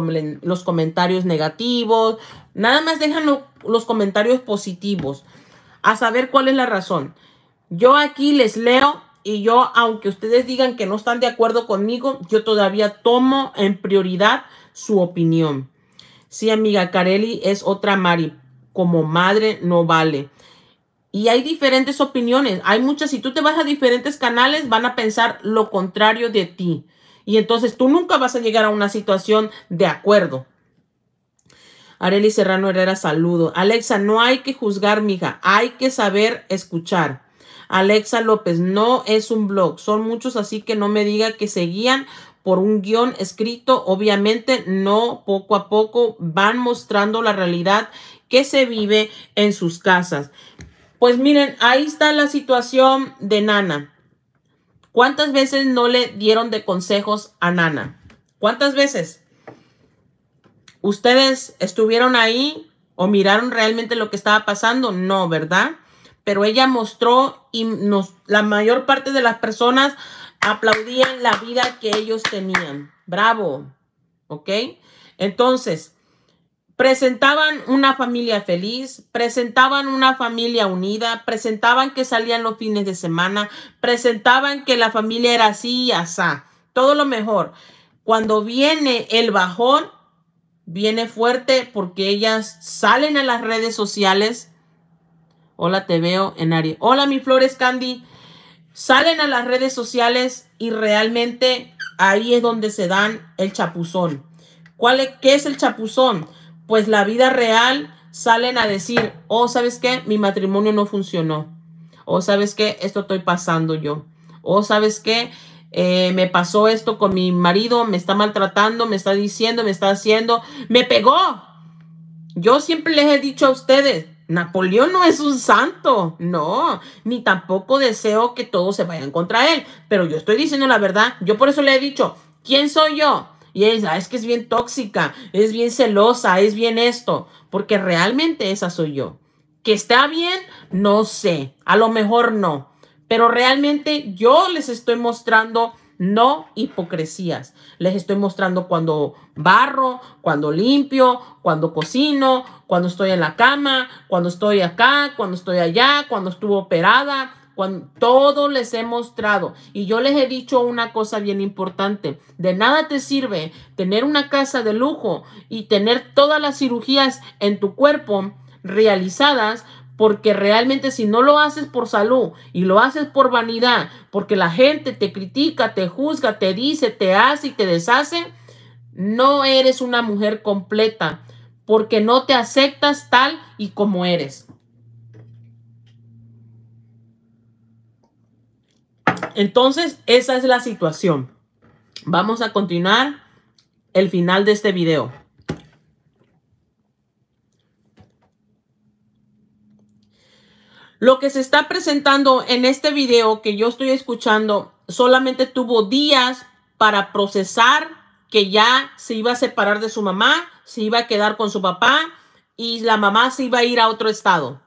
los comentarios negativos, nada más dejan los comentarios positivos a saber cuál es la razón. Yo aquí les leo y yo, aunque ustedes digan que no están de acuerdo conmigo, yo todavía tomo en prioridad su opinión. Sí, amiga, Carelli es otra Mari. Como madre no vale. Y hay diferentes opiniones. Hay muchas. Si tú te vas a diferentes canales, van a pensar lo contrario de ti. Y entonces tú nunca vas a llegar a una situación de acuerdo. Areli Serrano Herrera, saludo. Alexa, no hay que juzgar, mija. Hay que saber escuchar. Alexa López, no es un blog, son muchos, así que no me diga que seguían por un guión escrito. Obviamente, no, poco a poco van mostrando la realidad que se vive en sus casas. Pues miren, ahí está la situación de Nana. ¿Cuántas veces no le dieron de consejos a Nana? ¿Cuántas veces? ¿Ustedes estuvieron ahí o miraron realmente lo que estaba pasando? No, ¿verdad? pero ella mostró y nos, la mayor parte de las personas aplaudían la vida que ellos tenían. Bravo, ¿ok? Entonces, presentaban una familia feliz, presentaban una familia unida, presentaban que salían los fines de semana, presentaban que la familia era así y asá, todo lo mejor. Cuando viene el bajón, viene fuerte porque ellas salen a las redes sociales, Hola, te veo en Aries. Hola, mi Flores Candy. Salen a las redes sociales y realmente ahí es donde se dan el chapuzón. ¿Cuál es, ¿Qué es el chapuzón? Pues la vida real salen a decir, oh, ¿sabes qué? Mi matrimonio no funcionó. oh, ¿sabes qué? Esto estoy pasando yo. oh, ¿sabes qué? Eh, me pasó esto con mi marido, me está maltratando, me está diciendo, me está haciendo, me pegó. Yo siempre les he dicho a ustedes, Napoleón no es un santo, no, ni tampoco deseo que todos se vayan contra él, pero yo estoy diciendo la verdad, yo por eso le he dicho, ¿quién soy yo? Y ella, ah, es que es bien tóxica, es bien celosa, es bien esto, porque realmente esa soy yo. Que está bien, no sé, a lo mejor no, pero realmente yo les estoy mostrando no hipocresías. Les estoy mostrando cuando barro, cuando limpio, cuando cocino, cuando estoy en la cama, cuando estoy acá, cuando estoy allá, cuando estuve operada. Cuando, todo les he mostrado. Y yo les he dicho una cosa bien importante. De nada te sirve tener una casa de lujo y tener todas las cirugías en tu cuerpo realizadas porque realmente si no lo haces por salud y lo haces por vanidad, porque la gente te critica, te juzga, te dice, te hace y te deshace, no eres una mujer completa, porque no te aceptas tal y como eres. Entonces, esa es la situación. Vamos a continuar el final de este video. Lo que se está presentando en este video que yo estoy escuchando solamente tuvo días para procesar que ya se iba a separar de su mamá, se iba a quedar con su papá y la mamá se iba a ir a otro estado.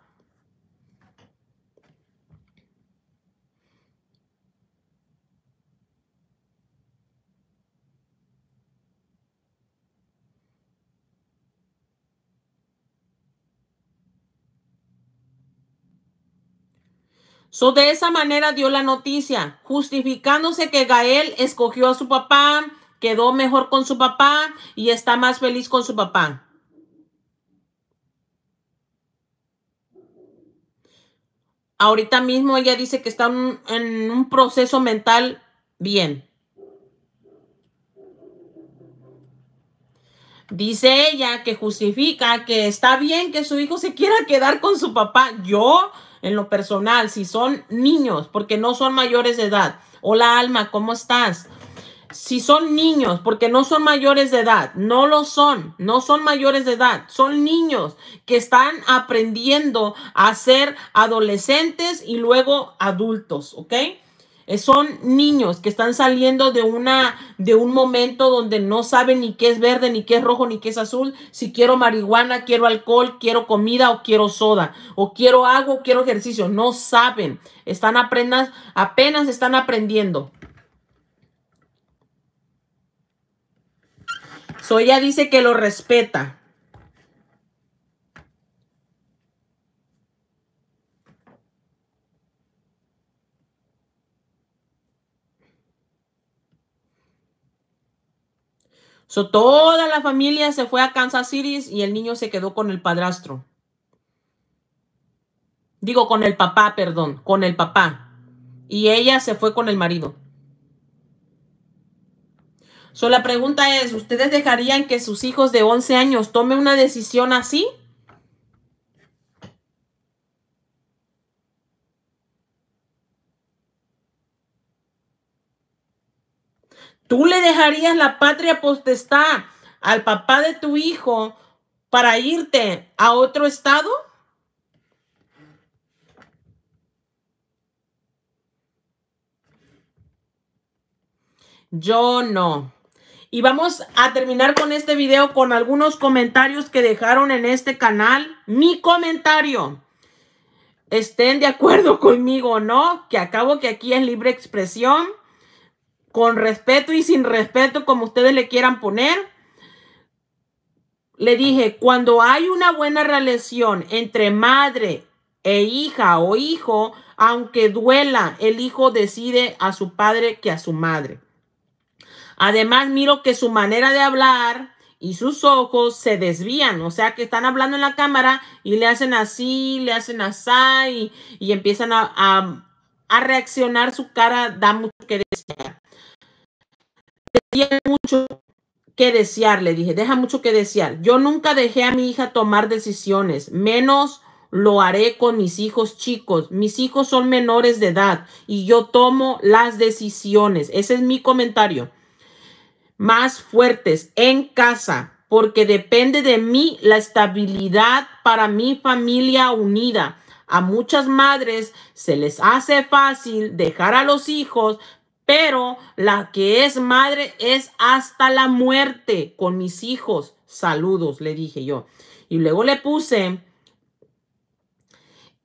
So, de esa manera dio la noticia, justificándose que Gael escogió a su papá, quedó mejor con su papá y está más feliz con su papá. Ahorita mismo ella dice que está en un proceso mental bien. Dice ella que justifica que está bien que su hijo se quiera quedar con su papá. Yo, en lo personal, si son niños, porque no son mayores de edad. Hola Alma, ¿cómo estás? Si son niños, porque no son mayores de edad, no lo son, no son mayores de edad, son niños que están aprendiendo a ser adolescentes y luego adultos, ¿ok? Eh, son niños que están saliendo de una de un momento donde no saben ni qué es verde, ni qué es rojo, ni qué es azul, si quiero marihuana, quiero alcohol, quiero comida o quiero soda, o quiero agua, o quiero ejercicio, no saben, están aprendas apenas están aprendiendo. Soya dice que lo respeta. toda la familia se fue a Kansas City y el niño se quedó con el padrastro. Digo, con el papá, perdón, con el papá. Y ella se fue con el marido. So, la pregunta es, ¿ustedes dejarían que sus hijos de 11 años tomen una decisión así? ¿Tú le dejarías la patria potestad al papá de tu hijo para irte a otro estado? Yo no. Y vamos a terminar con este video con algunos comentarios que dejaron en este canal. Mi comentario. Estén de acuerdo *laughs* conmigo o no, que acabo que aquí es libre expresión con respeto y sin respeto, como ustedes le quieran poner. Le dije, cuando hay una buena relación entre madre e hija o hijo, aunque duela, el hijo decide a su padre que a su madre. Además, miro que su manera de hablar y sus ojos se desvían, o sea que están hablando en la cámara y le hacen así, le hacen así y, empiezan a, a, reaccionar, su cara da mucho que desear tiene mucho que desear, le dije, deja mucho que desear. Yo nunca dejé a mi hija tomar decisiones, menos lo haré con mis hijos chicos. Mis hijos son menores de edad y yo tomo las decisiones. Ese es mi comentario. Más fuertes en casa, porque depende de mí la estabilidad para mi familia unida. A muchas madres se les hace fácil dejar a los hijos pero la que es madre es hasta la muerte con mis hijos. Saludos, le dije yo. Y luego le puse,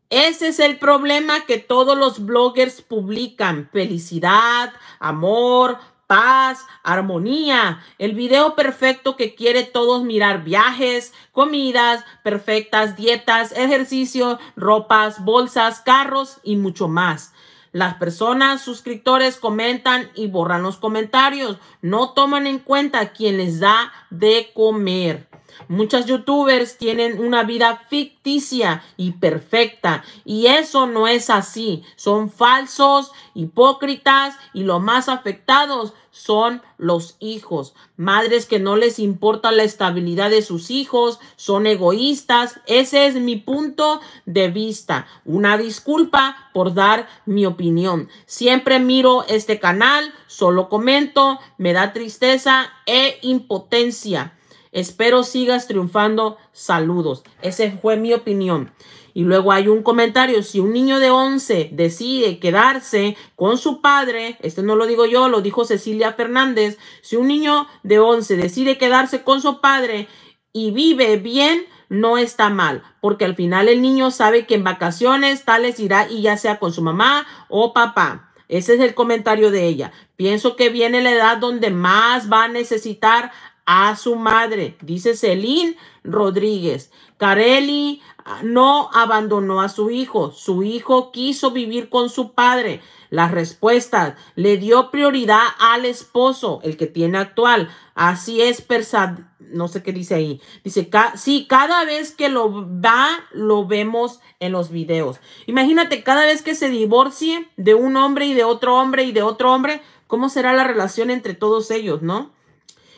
ese es el problema que todos los bloggers publican, felicidad, amor, paz, armonía, el video perfecto que quiere todos mirar, viajes, comidas perfectas, dietas, ejercicio, ropas, bolsas, carros y mucho más. Las personas suscriptores comentan y borran los comentarios. No toman en cuenta quien les da de comer. Muchas youtubers tienen una vida ficticia y perfecta y eso no es así. Son falsos, hipócritas y lo más afectados son los hijos. Madres que no les importa la estabilidad de sus hijos, son egoístas. Ese es mi punto de vista. Una disculpa por dar mi opinión. Siempre miro este canal, solo comento, me da tristeza e impotencia. Espero sigas triunfando. Saludos. Esa fue mi opinión. Y luego hay un comentario. Si un niño de 11 decide quedarse con su padre, este no lo digo yo, lo dijo Cecilia Fernández. Si un niño de 11 decide quedarse con su padre y vive bien, no está mal, porque al final el niño sabe que en vacaciones tales irá y ya sea con su mamá o papá. Ese es el comentario de ella. Pienso que viene la edad donde más va a necesitar a su madre, dice Celine Rodríguez. Carelli ah, no abandonó a su hijo, su hijo quiso vivir con su padre. Las respuestas le dio prioridad al esposo, el que tiene actual. Así es, persa, no sé qué dice ahí. Dice, sí, cada vez que lo va, lo vemos en los videos. Imagínate, cada vez que se divorcie de un hombre y de otro hombre y de otro hombre, ¿cómo será la relación entre todos ellos, no?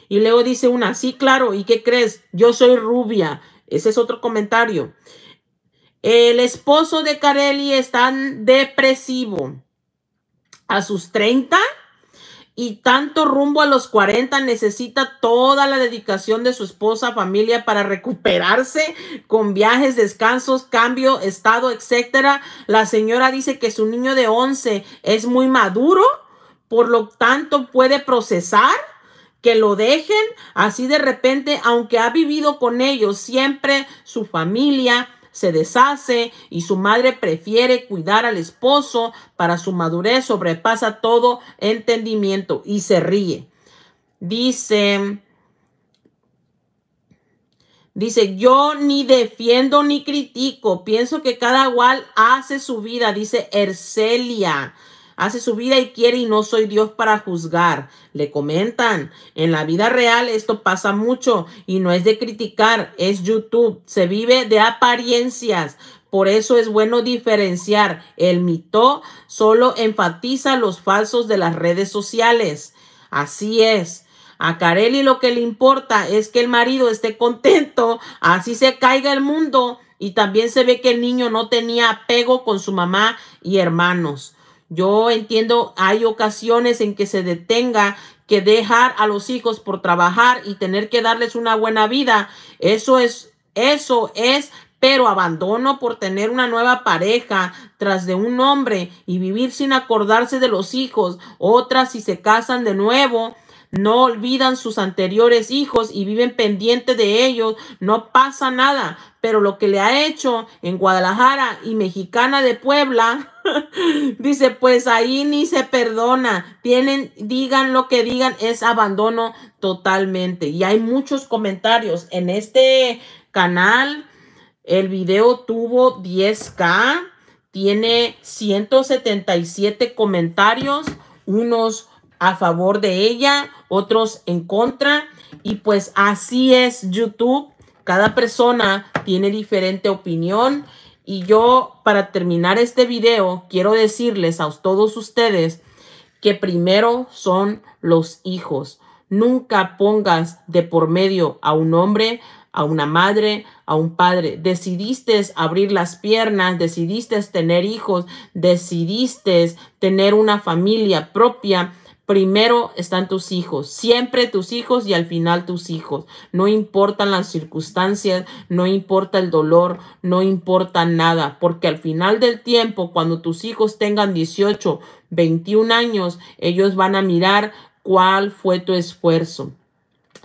Y luego dice una, sí, claro, ¿y qué crees? Yo soy rubia. Ese es otro comentario. El esposo de Carelli está depresivo a sus 30 y tanto rumbo a los 40 necesita toda la dedicación de su esposa, familia para recuperarse con viajes, descansos, cambio, estado, etcétera. La señora dice que su niño de 11 es muy maduro, por lo tanto puede procesar que lo dejen así de repente, aunque ha vivido con ellos siempre su familia, se deshace y su madre prefiere cuidar al esposo para su madurez, sobrepasa todo entendimiento y se ríe. Dice, dice, yo ni defiendo ni critico, pienso que cada cual hace su vida, dice Ercelia hace su vida y quiere y no soy Dios para juzgar. Le comentan, en la vida real esto pasa mucho y no es de criticar, es YouTube, se vive de apariencias. Por eso es bueno diferenciar. El mito solo enfatiza los falsos de las redes sociales. Así es. A Carelli lo que le importa es que el marido esté contento, así se caiga el mundo. Y también se ve que el niño no tenía apego con su mamá y hermanos. Yo entiendo, hay ocasiones en que se detenga que dejar a los hijos por trabajar y tener que darles una buena vida. Eso es, eso es, pero abandono por tener una nueva pareja tras de un hombre y vivir sin acordarse de los hijos. Otras si se casan de nuevo no olvidan sus anteriores hijos y viven pendiente de ellos, no pasa nada, pero lo que le ha hecho en Guadalajara y Mexicana de Puebla, *laughs* dice, pues ahí ni se perdona, tienen, digan lo que digan, es abandono totalmente. Y hay muchos comentarios en este canal, el video tuvo 10k, tiene 177 comentarios, unos a favor de ella, otros en contra. Y pues así es YouTube. Cada persona tiene diferente opinión. Y yo para terminar este video quiero decirles a todos ustedes que primero son los hijos. Nunca pongas de por medio a un hombre, a una madre, a un padre. Decidiste abrir las piernas, decidiste tener hijos, decidiste tener una familia propia Primero están tus hijos, siempre tus hijos y al final tus hijos. No importan las circunstancias, no importa el dolor, no importa nada, porque al final del tiempo, cuando tus hijos tengan 18, 21 años, ellos van a mirar cuál fue tu esfuerzo.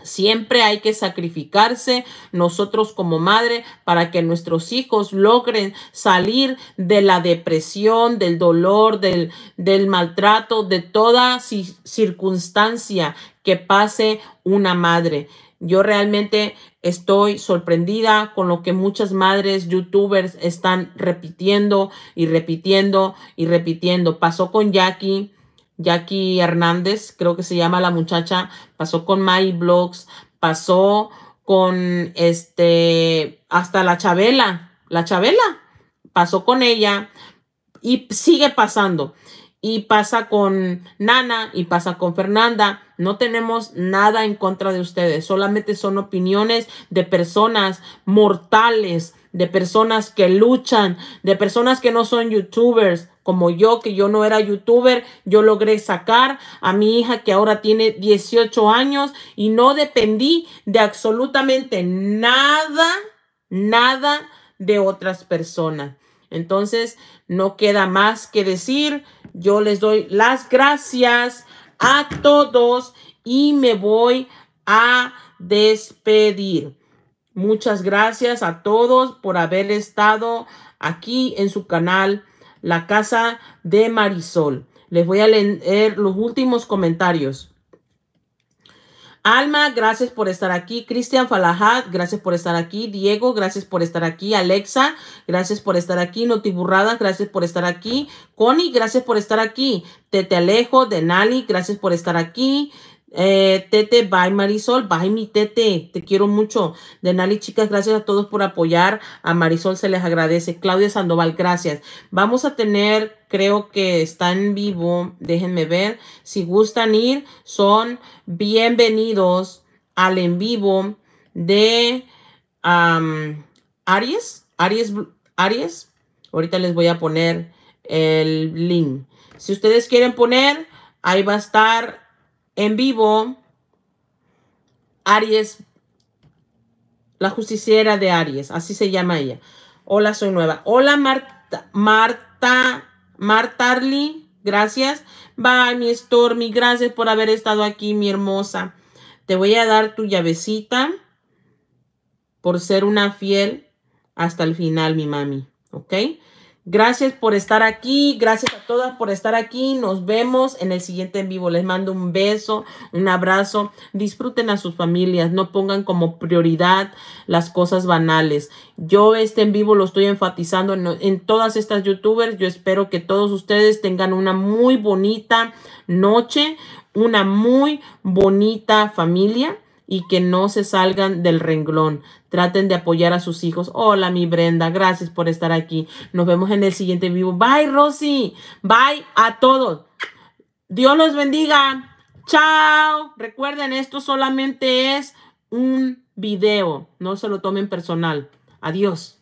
Siempre hay que sacrificarse nosotros como madre para que nuestros hijos logren salir de la depresión, del dolor, del, del maltrato, de toda circunstancia que pase una madre. Yo realmente estoy sorprendida con lo que muchas madres youtubers están repitiendo y repitiendo y repitiendo. Pasó con Jackie Jackie Hernández, creo que se llama la muchacha, pasó con My Blogs, pasó con este, hasta la Chabela, la Chabela, pasó con ella y sigue pasando. Y pasa con Nana y pasa con Fernanda. No tenemos nada en contra de ustedes, solamente son opiniones de personas mortales, de personas que luchan, de personas que no son youtubers, como yo, que yo no era youtuber, yo logré sacar a mi hija que ahora tiene 18 años y no dependí de absolutamente nada, nada de otras personas. Entonces, no queda más que decir, yo les doy las gracias a todos y me voy a despedir. Muchas gracias a todos por haber estado aquí en su canal la Casa de Marisol. Les voy a leer los últimos comentarios. Alma, gracias por estar aquí. Cristian Falajad, gracias por estar aquí. Diego, gracias por estar aquí. Alexa, gracias por estar aquí. Notiburrada, gracias por estar aquí. Connie, gracias por estar aquí. Tete Alejo, de Denali, gracias por estar aquí. Eh, tete, bye Marisol, bye mi Tete, te quiero mucho. Denali chicas, gracias a todos por apoyar. A Marisol se les agradece. Claudia Sandoval, gracias. Vamos a tener, creo que está en vivo, déjenme ver. Si gustan ir, son bienvenidos al en vivo de Aries, Aries, Aries. Ahorita les voy a poner el link. Si ustedes quieren poner, ahí va a estar en vivo, Aries, la justiciera de Aries, así se llama ella. Hola, soy nueva. Hola, Marta, Marta, Martarly, gracias. Bye, mi Stormy, gracias por haber estado aquí, mi hermosa. Te voy a dar tu llavecita por ser una fiel hasta el final, mi mami, ¿ok? Gracias por estar aquí, gracias a todas por estar aquí. Nos vemos en el siguiente en vivo. Les mando un beso, un abrazo. Disfruten a sus familias, no pongan como prioridad las cosas banales. Yo este en vivo lo estoy enfatizando en, todas estas youtubers. Yo espero que todos ustedes tengan una muy bonita noche, una muy bonita familia y que no se salgan del renglón. Traten de apoyar a sus hijos. Hola, mi Brenda, gracias por estar aquí. Nos vemos en el siguiente vivo. Bye, Rosy. Bye a todos. Dios los bendiga. Chao. Recuerden, esto solamente es un video. No se lo tomen personal. Adiós.